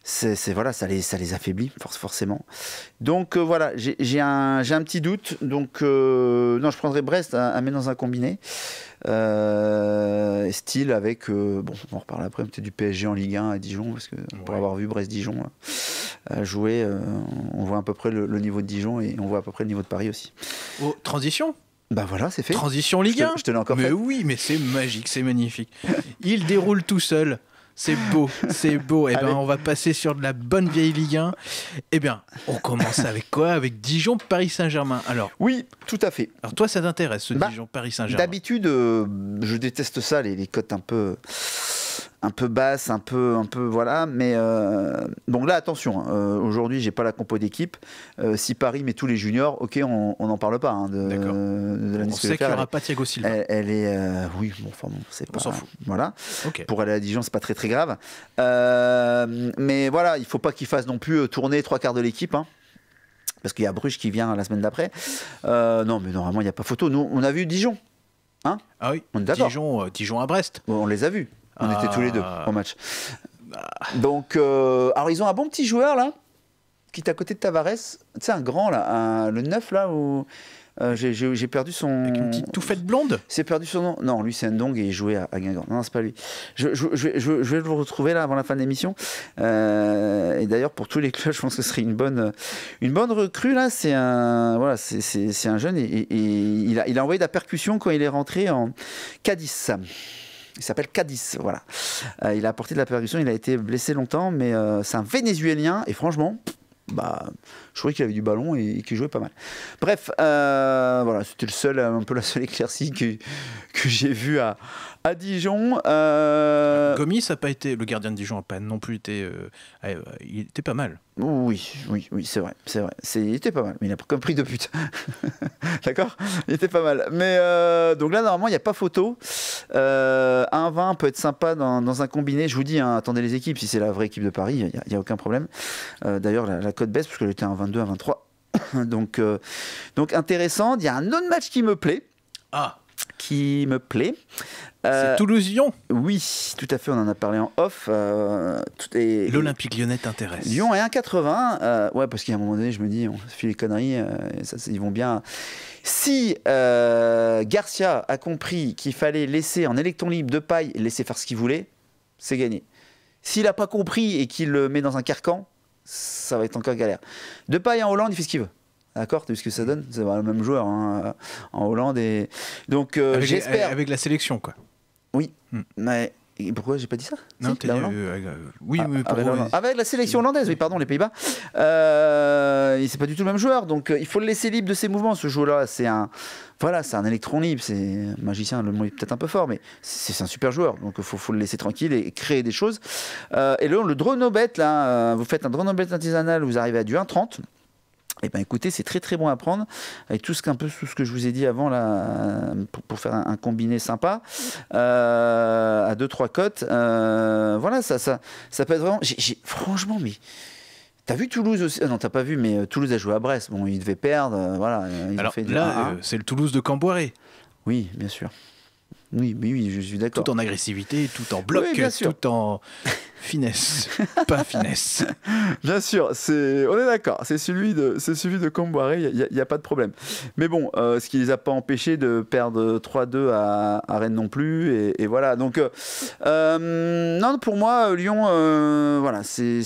c'est voilà, ça les, ça les affaiblit forcément. Donc euh, voilà, j'ai un, un, petit doute. Donc euh, non, je prendrai Brest à, mettre dans un combiné. Euh, style avec bon, on en reparle après peut-être du PSG en Ligue 1 à Dijon parce que pour avoir vu Brest Dijon jouer, on voit à peu près le, niveau de Dijon et on voit à peu près le niveau de Paris aussi. Oh, transition. Ben voilà, c'est fait. Transition Ligue 1. Je te, l'ai encore mais oui, mais c'est magique, c'est magnifique. Il déroule tout seul. C'est beau, c'est beau. Et eh ben, on va passer sur de la bonne vieille Ligue 1. Eh bien, on commence avec quoi Avec Dijon, Paris Saint-Germain. Alors. Oui, tout à fait. Alors toi, ça t'intéresse ce bah, Dijon, Paris Saint-Germain D'habitude, euh, je déteste ça, les, les cotes un peu un peu basse, un peu, un peu voilà. Mais euh, là, attention. aujourd'hui hein, Aujourd'hui, j'ai pas la compo d'équipe. Euh, si Paris met tous les juniors, ok, on n'en parle pas. Hein, de, la on pas Thiago Silva. Elle, est, euh, oui, bon, enfin, bon, c'est pas. s'en fout. Voilà. Pour aller à Dijon, c'est pas très très grave. Euh, mais voilà, il faut pas qu'il fasse non plus tourner trois quarts de l'équipe. Hein. parce qu'il y a Bruges qui vient la semaine d'après. non, mais normalement, il n'y a pas photo. Nous, on a vu Dijon. Hein ah oui, on Dijon, Dijon à Brest. on les a vus. On était tous les deux au ah. match. Donc, euh, alors ils ont un bon petit joueur là, qui est à côté de Tavares. Tu sais, un grand là, le 9 là, où euh, j'ai perdu son. Avec une petite touffette blonde C'est perdu son nom. Non, lui c'est Ndong et il jouait à, Guingamp. Non, c'est pas lui. Je, vais le retrouver là avant la fin de l'émission. Euh, et d'ailleurs, pour tous les clubs, je pense que ce serait une bonne, une bonne recrue là. C'est un, voilà, c'est un jeune et, il, a, il a envoyé de la percussion quand il est rentré en Cadiz. Il s'appelle Cadiz, voilà. Euh, il a apporté de la percussion, il a été blessé longtemps, mais euh, c'est un Vénézuélien, et franchement, bah, je trouvais qu'il avait du ballon et, qui qu'il jouait pas mal. Bref, euh, voilà, c'était le seul, euh, un peu la seule éclaircie que, que j'ai vue à, à Dijon. Euh... Gomis a pas été, le gardien de Dijon n'a pas non plus été, euh, il était pas mal. Oui, oui, oui, c'est vrai, c'est vrai. C'est, il était pas mal, mais il a pris de pute. D'accord Il était pas mal. Mais donc là, normalement, il n'y a pas photo. Euh, un 20 peut être sympa dans, dans un combiné. Je vous dis, hein, attendez les équipes. Si c'est la vraie équipe de Paris, il n'y a, aucun problème. d'ailleurs, la, la cote baisse parce que j'étais un 22 à 23. donc, euh, donc intéressant. Il y a un autre match qui me plaît. Ah qui me plaît. Euh, c'est Toulouse-Lyon Oui, tout à fait, on en a parlé en off. Euh, L'Olympique lyonnais t'intéresse Lyon est 1,80. Euh, ouais, parce qu'à un moment donné, je me dis, on fait les conneries, ça, ils vont bien. Si Garcia a compris qu'il fallait laisser en électron libre de paille, laisser faire ce qu'il voulait, c'est gagné. S'il n'a pas compris et qu'il le met dans un carcan, ça va être encore galère. De paille en Hollande, il fait ce qu'il veut. D'accord Tu ce que ça donne C'est le même joueur hein, en Hollande. Et... Donc, euh, j'espère. Avec la sélection, quoi. Oui, hmm. mais et pourquoi j'ai pas dit ça Non, euh, euh, oui, avec, ah, ah, ah la, sélection hollandaise, oui, pardon, les Pays-Bas. Euh, c'est pas du tout le même joueur, donc euh, il faut le laisser libre de ses mouvements. Ce joueur-là, c'est un, voilà, c'est un électron libre, c'est magicien. Le mot est peut-être un peu fort, mais c'est un super joueur, donc il faut, le laisser tranquille et, créer des choses. et le, le drone bête, là, vous faites un drone bête artisanal, vous arrivez à du 1,30. Eh ben écoutez, c'est très très bon à prendre avec tout ce qu'un peu tout ce que je vous ai dit avant là euh, pour, faire un, combiné sympa euh, à deux trois cotes. Euh, voilà, ça ça ça peut être vraiment. j'ai franchement, mais T'as vu Toulouse aussi ah Non, t'as pas vu, mais Toulouse a joué à Brest. Bon, il devait perdre. voilà. Alors, fait là, c'est le Toulouse de Camboiré. Oui, bien sûr. Oui, oui, je suis d'accord. Tout en agressivité, tout en bloc, tout en finesse, pas finesse. Bien sûr, c'est, on est d'accord, c'est celui de, c'est celui de Comboiré, il n'y a, pas de problème. Mais bon, euh, ce qui les a pas empêchés de perdre 3-2 à, à, Rennes non plus, et, voilà. Donc, euh, euh, non, pour moi, Lyon, voilà, c'est,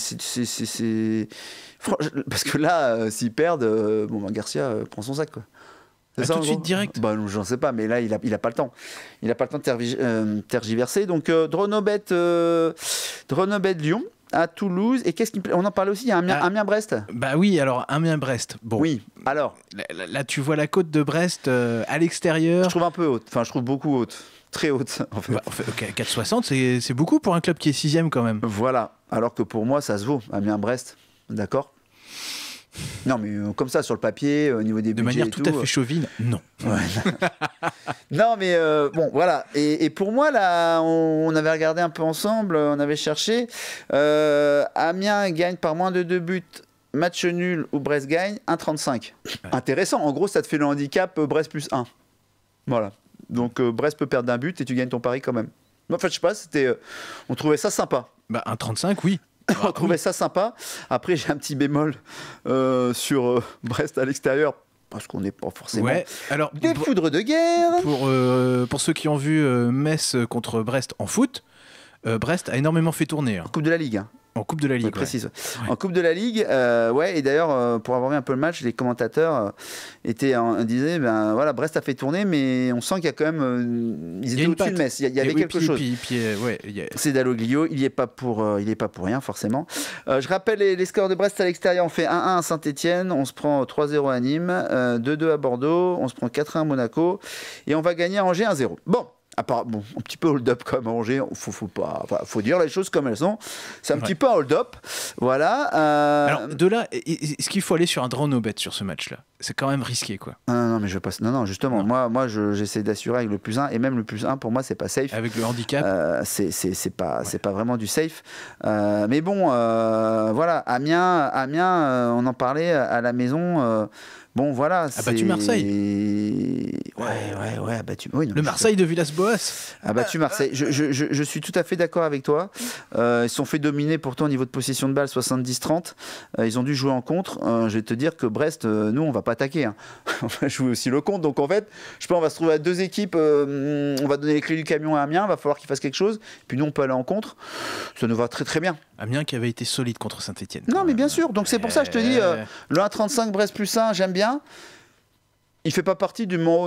parce que là, s'ils perdent, bon, ben, Garcia prend son sac, quoi. Bah, tout de suite direct bah, J'en sais pas, mais là, il n'a a pas le temps. Il n'a pas le temps de euh, tergiverser. Donc, euh, euh, Dronobet, Lyon à Toulouse. Et qu'est-ce qui On en parle aussi, il y a Amiens, ah. brest Bah oui, alors Amiens-Brest. Bon. Oui, alors. Là, tu vois la côte de Brest euh, à l'extérieur. Je trouve un peu haute. Enfin, je trouve beaucoup haute. Très haute, en fait. 4,60, bah, c'est beaucoup pour un club qui est sixième quand même. Voilà. Alors que pour moi, ça se vaut. Amiens-Brest. D'accord non, mais euh, comme ça, sur le papier, euh, au niveau des de De manière tout, à fait euh, chauvine, non. non, mais bon, voilà. Et, pour moi, là, on, avait regardé un peu ensemble, on avait cherché. Amiens gagne par moins de deux buts. Match nul ou Brest gagne, 1,35. Intéressant. En gros, ça te fait le handicap Brest plus 1. Voilà. Donc Brest peut perdre d'un but et tu gagnes ton pari quand même. Enfin, je sais pas, c'était, on trouvait ça sympa. Bah, 1,35, oui. on trouvait ça sympa. Après, j'ai un petit bémol euh, sur euh, Brest à l'extérieur. Parce qu'on n'est pas forcément alors, des poudres de guerre. Pour, euh, pour ceux qui ont vu Metz contre Brest en foot, Brest a énormément fait tourner. Hein. Coupe de la Ligue. Hein. En Coupe de la Ligue. précise. En Coupe de la Ligue, euh, ouais. Et d'ailleurs, euh, pour avoir vu un peu le match, les commentateurs euh, étaient disaient, ben voilà, Brest a fait tourner, mais on sent qu'il y a quand même, euh, ils étaient au-dessus Il y, avait quelque chose. Puis, puis, ouais, C'est Il n'y est pas pour, il est pas pour rien forcément. je rappelle les, scores de Brest à l'extérieur. On fait 1-1 à Saint-Étienne, on se prend 3-0 à Nîmes, 2-2 à Bordeaux, on se prend 4-1 à Monaco, et on va gagner à Angers 1-0. Bon à part, bon, un petit peu hold-up comme Angers, faut, faut pas, faut dire les choses comme elles sont. C'est un petit peu hold-up, voilà. Euh, Alors de là, est-ce qu'il faut aller sur un drone no bête sur ce match-là c'est quand même risqué quoi. non, non, mais je passe. Non, non, justement, moi, moi j'essaie d'assurer avec le plus 1 et même le plus 1 pour moi, c'est pas safe. Avec le handicap euh, C'est pas, c'est pas vraiment du safe. Euh, mais bon, euh, voilà, Amiens, Amiens euh, on en parlait à la maison. Bon, voilà. Ah battu Marseille. Ouais, ouais, ouais. Abattu... Oui, le Marseille de Villas-Boas. Abattu Marseille. Je, je, je, suis tout à fait d'accord avec toi. Euh, ils sont fait dominer pourtant au niveau de possession de balle 70-30. ils ont dû jouer en contre. je vais te dire que Brest, nous, on va pas attaquer. Hein. on va jouer aussi le compte. Donc en fait, je pense on va se trouver à deux équipes. Euh, on va donner les clés du camion à Amiens. Va falloir qu'il fasse quelque chose. Puis nous, on peut aller en contre. Ça nous va très très bien. Amiens qui avait été solide contre Saint-Etienne. Non, mais bien sûr. Donc c'est pour ça je te dis euh, le le 1,35 Brest plus 1, j'aime bien il fait pas partie du, de mon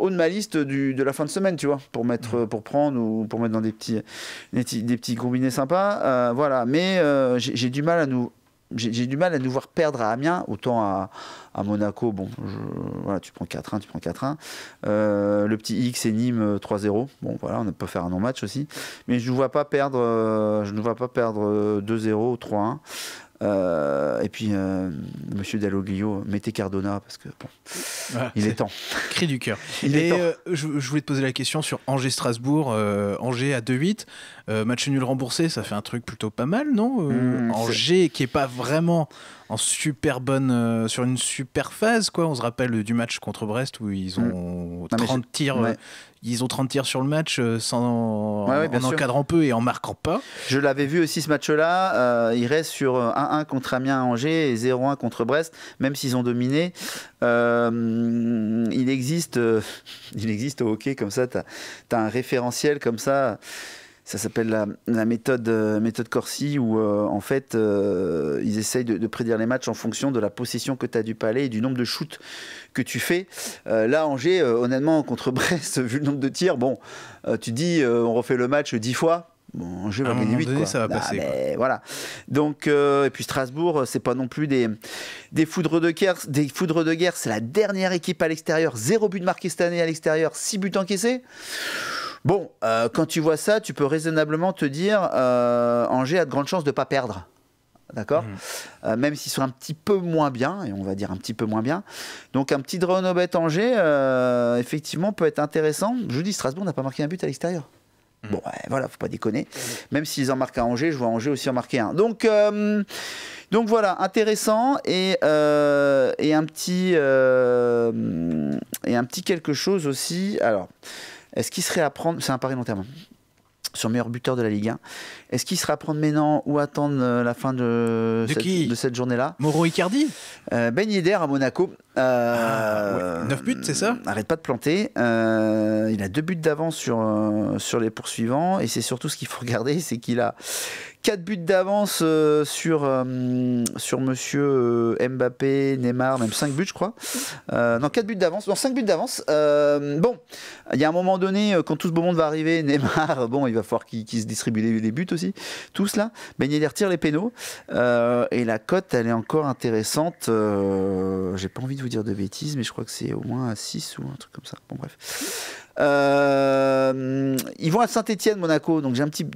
haut de ma liste du, de la fin de semaine, tu vois, pour mettre, pour prendre ou pour mettre dans des petits, des, petits, sympas, euh, voilà. Mais j'ai du mal à nous j'ai du mal à nous voir perdre à Amiens, autant à, Monaco, bon, voilà, tu prends 4-1, tu prends 4-1. Euh, le petit X et Nîmes 3-0, euh, bon voilà, on peut faire un non-match aussi. Mais je ne vois pas perdre, euh, je ne vois pas perdre 2-0 ou 3-1. et puis, monsieur Dalloglio, mettez Cardona parce que bon, il est, temps. Cri du cœur. je, je, voulais te poser la question sur Angers-Strasbourg. Angers à 2-8. Euh, match nul remboursé, ça fait un truc plutôt pas mal, non Angers euh, hmm, qui est pas vraiment en super bonne, euh, sur une super phase, quoi. On se rappelle du match contre Brest où ils hmm. ont 30 tirs. Ils ont 30 tirs sur le match sans, en encadrant peu et en marquant pas. Je l'avais vu aussi ce match-là. il reste sur 1-1 contre Amiens Angers et 0-1 contre Brest, même s'ils ont dominé. il, existe, il existe au hockey comme ça, tu as un référentiel comme ça ça s'appelle la, méthode, euh, méthode Corsi, où euh, en fait, euh, ils essayent de, prédire les matchs en fonction de la possession que tu as du palais et du nombre de shoots que tu fais. là, Angers, honnêtement, contre Brest, vu le nombre de tirs, bon, tu dis, on refait le match dix fois. Bon, Angers va gagner 8. Donné, Ça va ah, passer, Voilà. Donc, et puis Strasbourg, c'est pas non plus des, foudres de guerre. Des foudres de guerre, c'est la dernière équipe à l'extérieur. Zéro but marqué cette année à l'extérieur, six buts encaissés. Bon, euh, quand tu vois ça, tu peux raisonnablement te dire euh, Angers a de grandes chances de ne pas perdre. D'accord mhm. euh, Même s'ils sont un petit peu moins bien, et on va dire un petit peu moins bien. Donc un petit drone au bet Angers, effectivement, peut être intéressant. Je vous dis, Strasbourg n'a pas marqué un but à l'extérieur. Mhm. Bon, voilà, faut pas déconner. Même s'ils en marquent à Angers, je vois Angers aussi en marquer un. Donc, donc voilà, intéressant et, un petit, et un petit quelque chose aussi. Alors, est-ce qu'il serait à prendre, c'est un pari long terme, hein, sur meilleur buteur de la Ligue 1. Est-ce qu'il serait à prendre maintenant ou attendre euh, la fin de, cette, journée-là Moro Icardi euh, Ben Yedder à Monaco. Euh, 9 ah, buts, c'est ça Arrête pas de planter. Euh, il a deux buts d'avance sur, sur les poursuivants et c'est surtout ce qu'il faut regarder, c'est qu'il a 4 buts d'avance euh, sur, euh, sur monsieur euh, Mbappé, Neymar, même 5 buts, je crois. non, 4 buts d'avance. Non, 5 buts d'avance. bon, il y a un moment donné, quand tout ce beau monde va arriver, Neymar, bon, il va falloir qu'il se distribue les, buts aussi. Tous là. Ben Yedder tire les pénaux. et la cote, elle est encore intéressante. J'ai pas envie de vous dire de bêtises, mais je crois que c'est au moins à 6 ou un truc comme ça. Bon, bref. Euh, ils vont à Saint-Etienne, Monaco. Donc j'ai un petit.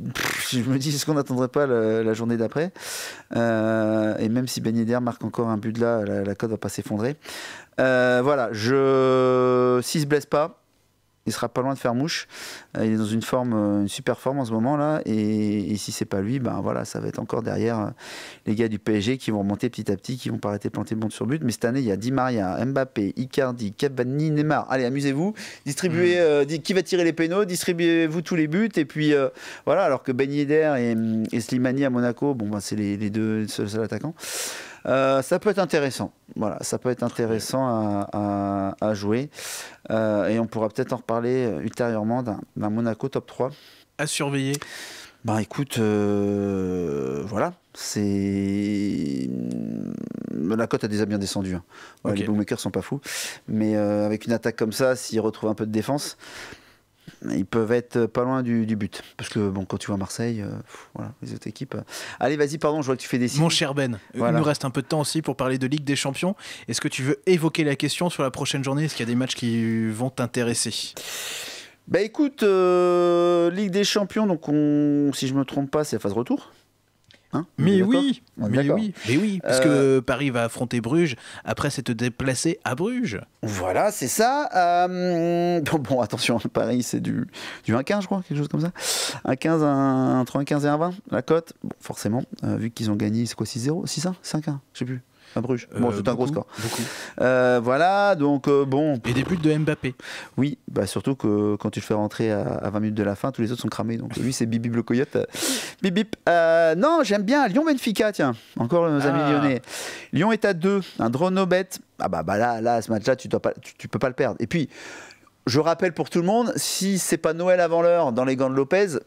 je me dis, est-ce qu'on n'attendrait pas la journée d'après euh, Et même si Ben Yedder marque encore un but là, la, code ne va pas s'effondrer. Euh, voilà, je. ne se blesse pas, il sera pas loin de faire mouche. Euh, il est dans une forme, euh, une super forme en ce moment là. Et, si c'est pas lui, ben voilà, ça va être encore derrière euh, les gars du PSG qui vont remonter petit à petit, qui vont pas arrêter de planter bon sur but. Mais cette année, il y a Di Maria, Mbappé, Icardi, Cavani, Neymar. Allez, amusez-vous, distribuez, hmm. qui va tirer les pénaux, distribuez-vous tous les buts. Et puis voilà, alors que Ben Yedder et, Slimani à Monaco, bon ben, c'est les, les deux seuls attaquants. Euh, ça peut être intéressant. Voilà, ça peut être intéressant à, jouer. Euh, et on pourra peut-être en reparler ultérieurement d'un Monaco top 3. À surveiller. Ben écoute, euh, voilà, c'est. Mmh, la cote a déjà bien descendu. Les hein. Ouais, Les bookmakers sont pas fous. Mais avec une attaque comme ça, s'ils retrouvent un peu de défense, ils peuvent être pas loin du, but. Parce que bon, quand tu vois Marseille, euh, voilà, les autres équipes. Euh. Allez, vas-y, pardon, je vois que tu fais des signes. Mon cher Ben, il nous reste un peu de temps aussi pour parler de Ligue des Champions. Est-ce que tu veux évoquer la question sur la prochaine journée Est-ce qu'il y a des matchs qui vont t'intéresser Bah écoute, euh, Ligue des Champions, donc on, si je me trompe pas, c'est la phase retour. Hein, mais, oui, mais oui, mais oui, euh, Paris va affronter Bruges après s'être déplacé à Bruges. Voilà, c'est ça. Euh, bon, attention, Paris, c'est du, du 1-15, je crois, quelque chose comme ça. 1-15, un, entre 15 et 1-20, la cote. forcément, euh, vu qu'ils ont gagné, c'est quoi, 6-0 6-1 5-1, je sais plus un Bruges. Bon, euh, c'est un gros score. Euh, voilà, donc euh, bon. Et des buts de Mbappé. Oui, bah surtout que quand tu le fais rentrer à, 20 minutes de la fin, tous les autres sont cramés. Donc lui, c'est bibi le Coyote. Bip non, j'aime bien Lyon-Benfica, tiens. Encore nos amis ah. lyonnais. Lyon est à 2, un drone no bet. Ah bah, bah là, là, ce match-là, tu ne peux pas le perdre. Et puis, je rappelle pour tout le monde, si c'est pas Noël avant l'heure dans les gants de Lopez,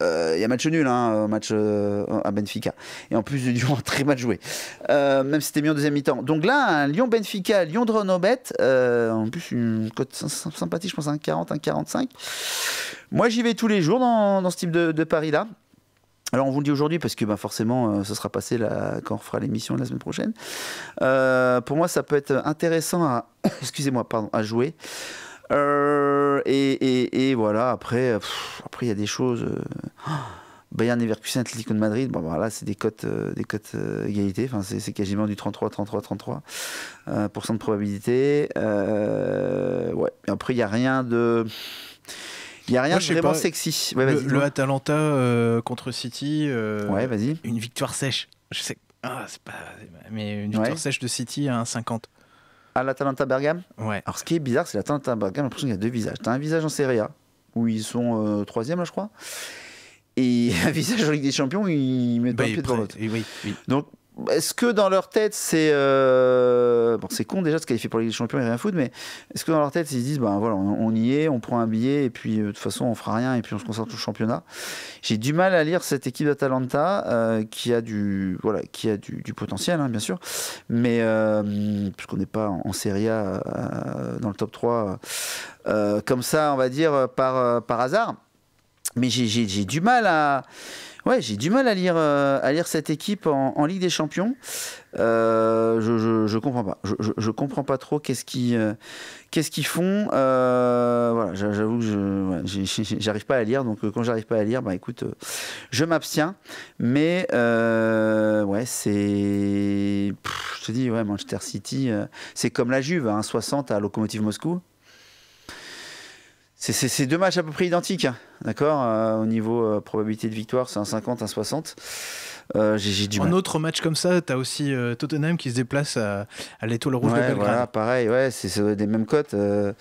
il euh, y a match nul, hein, match euh, à Benfica. Et en plus, Lyon a très mal joué. Euh, même si c'était mis en deuxième mi-temps. Donc là, Lyon-Benfica, lyon Euh, en plus, une cote sympathique, je pense, un 40, un 45. Moi, j'y vais tous les jours dans, ce type de, paris pari-là. Alors on vous le dit aujourd'hui parce que bah, forcément ça sera passé quand on fera l'émission la semaine prochaine. pour moi ça peut être intéressant à jouer. Euh, et, voilà, après, euh, après il y a des choses. Euh. Bayern Leverkusen, Atlético de Madrid, bon, voilà, bah, c'est des cotes, des cotes égalité, enfin, c'est quasiment du 33, 33, 33 de probabilité. ouais. après, il n'y a rien de. Il n'y a rien de vraiment sexy. le, Atalanta contre City. Une victoire sèche. Je sais. Ah, mais une victoire sèche de City à 1,50 à l'Atalanta Bergame. Ouais. Alors ce qui est bizarre, c'est l'Atalanta Bergame, j'ai l'impression qu'il y a deux visages. T'as un visage en Serie A, où ils sont euh, troisième, là, je crois. Et un visage en Ligue des Champions, où ils mettent bah, un pied devant l'autre. Oui, oui. Donc est-ce que dans leur tête, c'est. Euh, bon, c'est con déjà de se qualifier pour les Champions et rien foutre, mais est-ce que dans leur tête, ils se disent, ben voilà, on y est, on prend un billet, et puis euh, de toute façon, on fera rien, et puis on se concentre au championnat J'ai du mal à lire cette équipe d'Atalanta, euh, qui a du, voilà, qui a du, potentiel, hein, bien sûr, mais puisqu'on n'est pas en, Serie A, dans le top 3, comme ça, on va dire, par, par hasard. Mais j'ai du mal à. Ouais, j'ai du mal à lire, euh, à lire cette équipe en, Ligue des Champions. Euh, je, je, comprends pas. Je, comprends pas trop qu'est-ce qu'ils euh, qu'est-ce qu'ils font. voilà, j'avoue que je ouais, j'arrive pas à lire. Donc quand j'arrive pas à lire, bah écoute, je m'abstiens. Mais ouais, c'est. Je te dis, ouais, Manchester City, c'est comme la Juve, hein, 60 à Locomotive Moscou. C'est deux matchs à peu près identiques, hein. d'accord euh, Au niveau euh, probabilité de victoire, c'est un 50, un 60. Euh, j'ai du Un autre match comme ça, tu as aussi Tottenham qui se déplace à, l'étoile rouge de Belgrade. Voilà, pareil, ouais, c'est des mêmes cotes. Il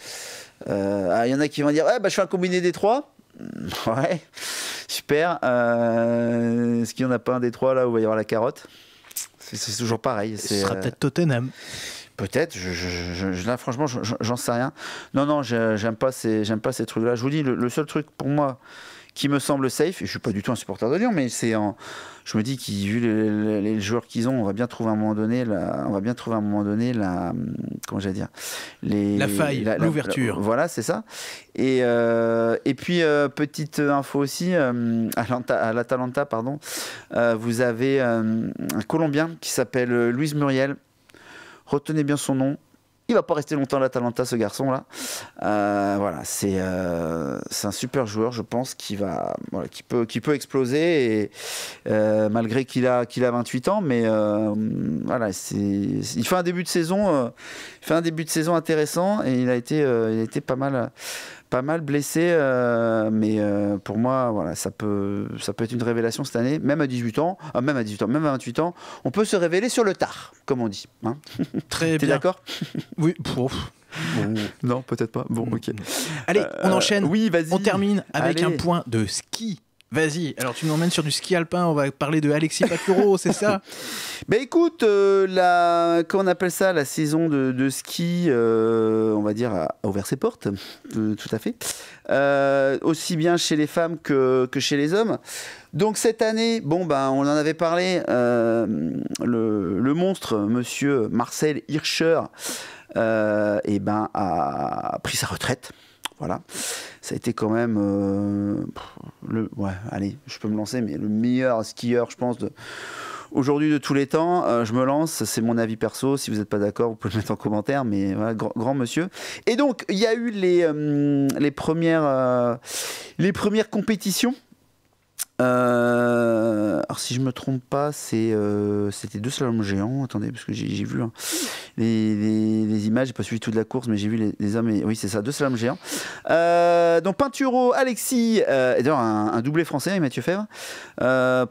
ah, y en a qui vont dire eh, bah, Je fais un combiné des trois. ouais, super. Est-ce qu'il n'y en a pas un des trois là où il va y avoir la carotte C'est toujours pareil. Ce sera peut-être Tottenham. Peut-être, je, là franchement, j'en sais rien. Non, non, j'aime pas ces, j'aime pas ces trucs-là. Je vous dis, le, seul truc pour moi qui me semble safe, et je suis pas du tout un supporter de Lyon, mais c'est, en, je me dis qu'ils, vu les, joueurs qu'ils ont, on va bien trouver à un moment donné, la, on va bien trouver un moment donné la, comment j'allais dire, la faille, l'ouverture. voilà, c'est ça. Et euh, et puis euh, petite info aussi, à euh, à l'Atalanta, pardon, vous avez un Colombien qui s'appelle Luis Muriel Retenez bien son nom. Il va pas rester longtemps à l'Atalanta, ce garçon-là. Euh, voilà, euh, c'est un super joueur, je pense, qui, va, qui, peut, qui peut exploser, euh, malgré qu'il a, qu'il a 28 ans. Mais voilà, il fait un début de saison, fait un début de saison intéressant et il a été, il a été pas mal pas mal blessé, euh, mais euh, pour moi, voilà, ça peut, ça peut être une révélation cette année, même à 18 ah, ans, même à 18 ans, même à 28 ans, on peut se révéler sur le tard, comme on dit. Hein Très bien. d'accord Oui. Non, peut-être pas. Bon, ok. Allez, on euh, enchaîne. Oui, vas-y. On termine avec un point de ski. Vas-y, alors tu nous emmènes sur du ski alpin, on va parler de Alexis Pacuro, c'est ça Ben écoute, euh, la, appelle ça, la saison de, ski, euh, on va dire, a ouvert ses portes, euh, tout à fait. aussi bien chez les femmes que, chez les hommes. Donc cette année, bon ben on en avait parlé, le, monstre, monsieur Marcel Hirscher, et eh ben a pris sa retraite. Voilà. Ça a été quand même. Euh, le, ouais, allez, je peux me lancer, mais le meilleur skieur, je pense, de. Aujourd'hui de tous les temps, euh, je me lance, c'est mon avis perso, si vous n'êtes pas d'accord, vous pouvez le mettre en commentaire, mais voilà, grand, monsieur. Et donc, il y a eu les, euh, les, premières, les premières compétitions euh, alors si je me trompe pas, c'est euh, c'était deux slaloms géants. Attendez, parce que j'ai vu hein. les, les, images. J'ai pas suivi toute la course, mais j'ai vu les, hommes. oui, c'est ça, deux slaloms géants. Euh, donc Pinturo, Alexis, et d'ailleurs un, doublé français, et Mathieu Fèvre,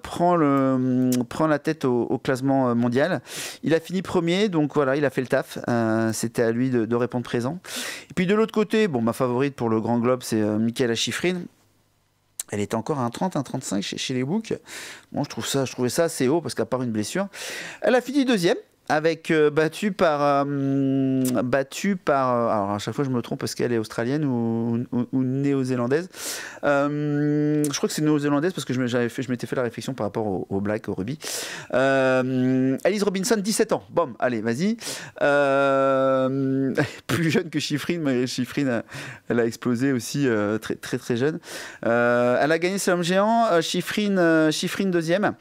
prend le prend la tête au, classement mondial. Il a fini premier, donc voilà, il a fait le taf. C'était à lui de, répondre présent. Et puis de l'autre côté, bon, ma favorite pour le Grand Globe, c'est Mickaël Achifrine elle est encore à un 30, un 35 chez, chez les Books. Bon, je trouve ça, je trouvais ça assez haut parce qu'à part une blessure, elle a fini deuxième avec battue battu par battue par euh, euh, alors à chaque fois je me trompe parce qu'elle est australienne ou, néo-zélandaise euh, je crois que c'est néo-zélandaise parce que je, m'étais fait la réflexion par rapport au, black au ruby Alice Robinson 17 ans bon allez vas-y plus jeune que Chiffrine mais Chiffrine elle a explosé aussi très, très très jeune elle a gagné l'homme géant Chiffrine Chiffrine deuxième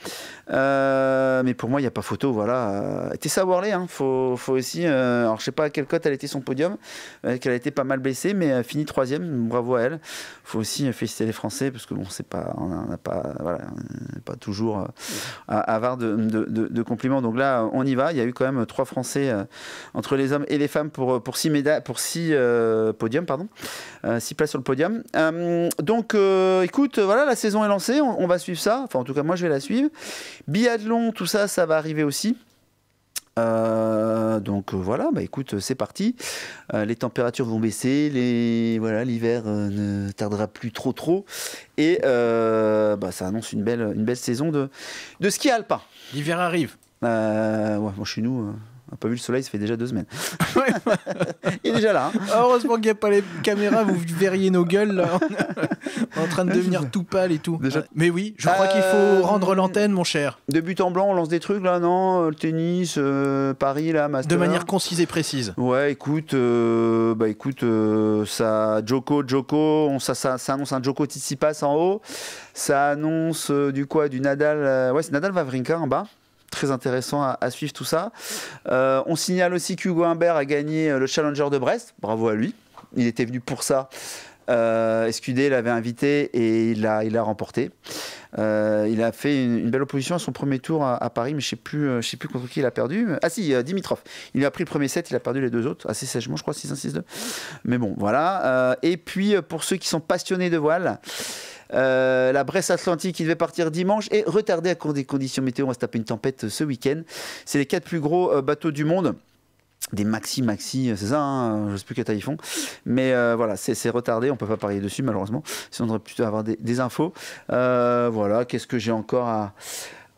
mais pour moi il n'y a pas photo voilà à les hein, faut, aussi. Euh, alors, je sais pas à quelle cote elle était son podium, euh, qu'elle a été pas mal blessée, mais elle fini troisième. Bravo à elle. Faut aussi euh, féliciter les Français, parce que bon, c'est pas, on n'a pas, voilà, pas toujours avare de, de, compliments. Donc là, on y va. Il y a eu quand même trois Français entre les hommes et les femmes pour pour six médailles, pour six podiums, pardon, six places sur le podium. donc, écoute, voilà, la saison est lancée. On, on va suivre ça. Enfin, en tout cas, moi, je vais la suivre. Biathlon, tout ça, ça va arriver aussi. Euh, donc euh, voilà, bah écoute, euh, c'est parti. les températures vont baisser, les voilà, l'hiver ne tardera plus trop trop, et bah, ça annonce une belle, une belle saison de, de ski alpin. L'hiver arrive. chez nous. Hein. On n'a pas vu le soleil, ça fait déjà deux semaines. il est déjà là. Hein. Heureusement qu'il n'y a pas les caméras, vous verriez nos gueules là. en train de ah, devenir tout pâle et tout. Mais oui, je crois qu'il faut euh, rendre l'antenne, mon cher. De but en blanc, on lance des trucs là, non Le tennis, euh, Paris, là, master. De manière concise et précise. Ouais, écoute, euh, bah écoute, ça, Joko, Joko, on, ça, ça, annonce un Joko Tsitsipas en haut. Ça annonce du quoi Du Nadal. ouais, c'est Nadal Vavrinka en bas très intéressant à, suivre tout ça. Euh, on signale aussi qu'Hugo Humbert a gagné euh, le Challenger de Brest. Bravo à lui. Il était venu pour ça. Euh, SQD l'avait invité et il l'a il a remporté. Euh, il a fait une, belle opposition à son premier tour à, Paris, mais je ne sais, plus, je sais plus contre qui il a perdu. Ah si, Dimitrov. Il lui a pris le premier set, il a perdu les deux autres, assez sèchement je crois, 6-1, 6-2. Mais bon, voilà. et puis, pour ceux qui sont passionnés de voile, euh, la Bresse Atlantique qui devait partir dimanche est retardée à cause des conditions météo. On va se taper une tempête ce week-end. C'est les quatre plus gros euh, bateaux du monde des maxi maxi euh, c'est ça hein, Je ne sais plus quel taille ils font mais voilà c'est retardé on peut pas parier dessus malheureusement sinon on aurait plutôt avoir des, infos voilà qu'est-ce que j'ai encore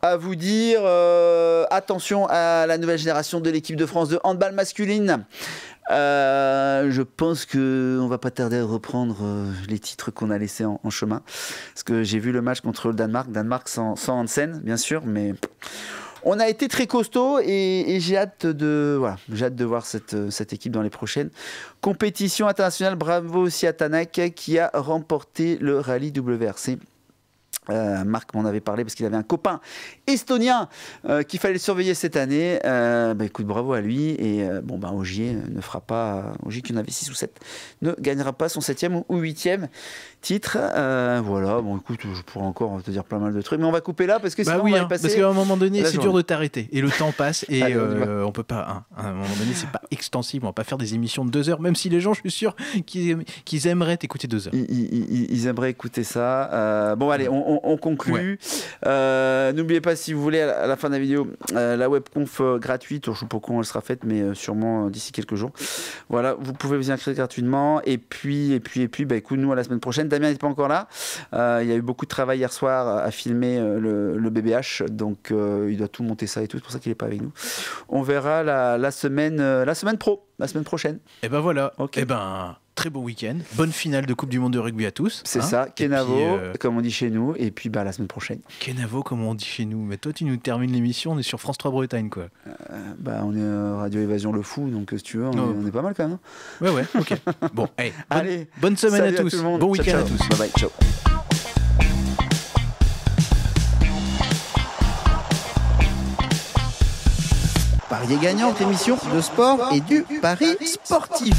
à vous dire attention à la nouvelle génération de l'équipe de France de handball masculine. Euh, je pense qu'on va pas tarder à reprendre euh, les titres qu'on a laissés en, chemin. Parce que j'ai vu le match contre le Danemark. Danemark sans, Hansen, bien sûr, mais on a été très costaud et, j'ai hâte de voilà, hâte de voir cette, euh, cette, équipe dans les prochaines compétitions internationales. Bravo aussi à Tanak qui a remporté le rallye WRC euh, Marc m'en avait parlé parce qu'il avait un copain estonien euh, qu'il fallait surveiller cette année. Euh, bah, écoute, bravo à lui. Et bon, ben, bah, Ogier ne fera pas. Ogier, qui en avait 6 ou 7, ne gagnera pas son 7 ou 8 titre. voilà, bon, écoute, je pourrais encore te dire plein mal de trucs, mais on va couper là parce que bah sinon oui, hein, passer Parce qu'à un moment donné, c'est dur de t'arrêter. Et le temps passe et on, peut pas. Hein. à un moment donné, c'est pas extensible. On va pas faire des émissions de 2 heures, même si les gens, je suis sûr, qu'ils aimeraient t'écouter 2 heures. Ils, aimeraient écouter ça. bon, allez, on on, conclut. Euh, n'oubliez pas, si vous voulez, à la fin de la vidéo, euh, la webconf euh, gratuite. Je ne sais pas quand elle sera faite, mais sûrement d'ici quelques jours. Voilà, vous pouvez vous inscrire gratuitement. Et puis, et puis, et puis, bah, écoute, nous, à la semaine prochaine. Damien n'est pas encore là. il y a eu beaucoup de travail hier soir à filmer le, BBH. Donc, il doit tout monter ça et tout. C'est pour ça qu'il n'est pas avec nous. On verra la, semaine, la semaine pro, la semaine prochaine. Et ben voilà. ok Et ben très beau week-end. Bonne finale de Coupe du Monde de rugby à tous. C'est hein. ça, Kenavo, euh, comme on dit chez nous, et puis bah, la semaine prochaine. Kenavo, comme on dit chez nous. Mais toi, tu nous termines l'émission, on est sur France 3 Bretagne, quoi. Euh, bah, on est euh, Radio Évasion Le Fou, donc si tu veux, oh. on, est, pas mal quand même. Hein. Ouais, ouais, ok. bon, allez, bonne semaine à tous. bon week-end à tous. Bye bye, ciao. Parier gagnant, émission de sport et du pari sportif.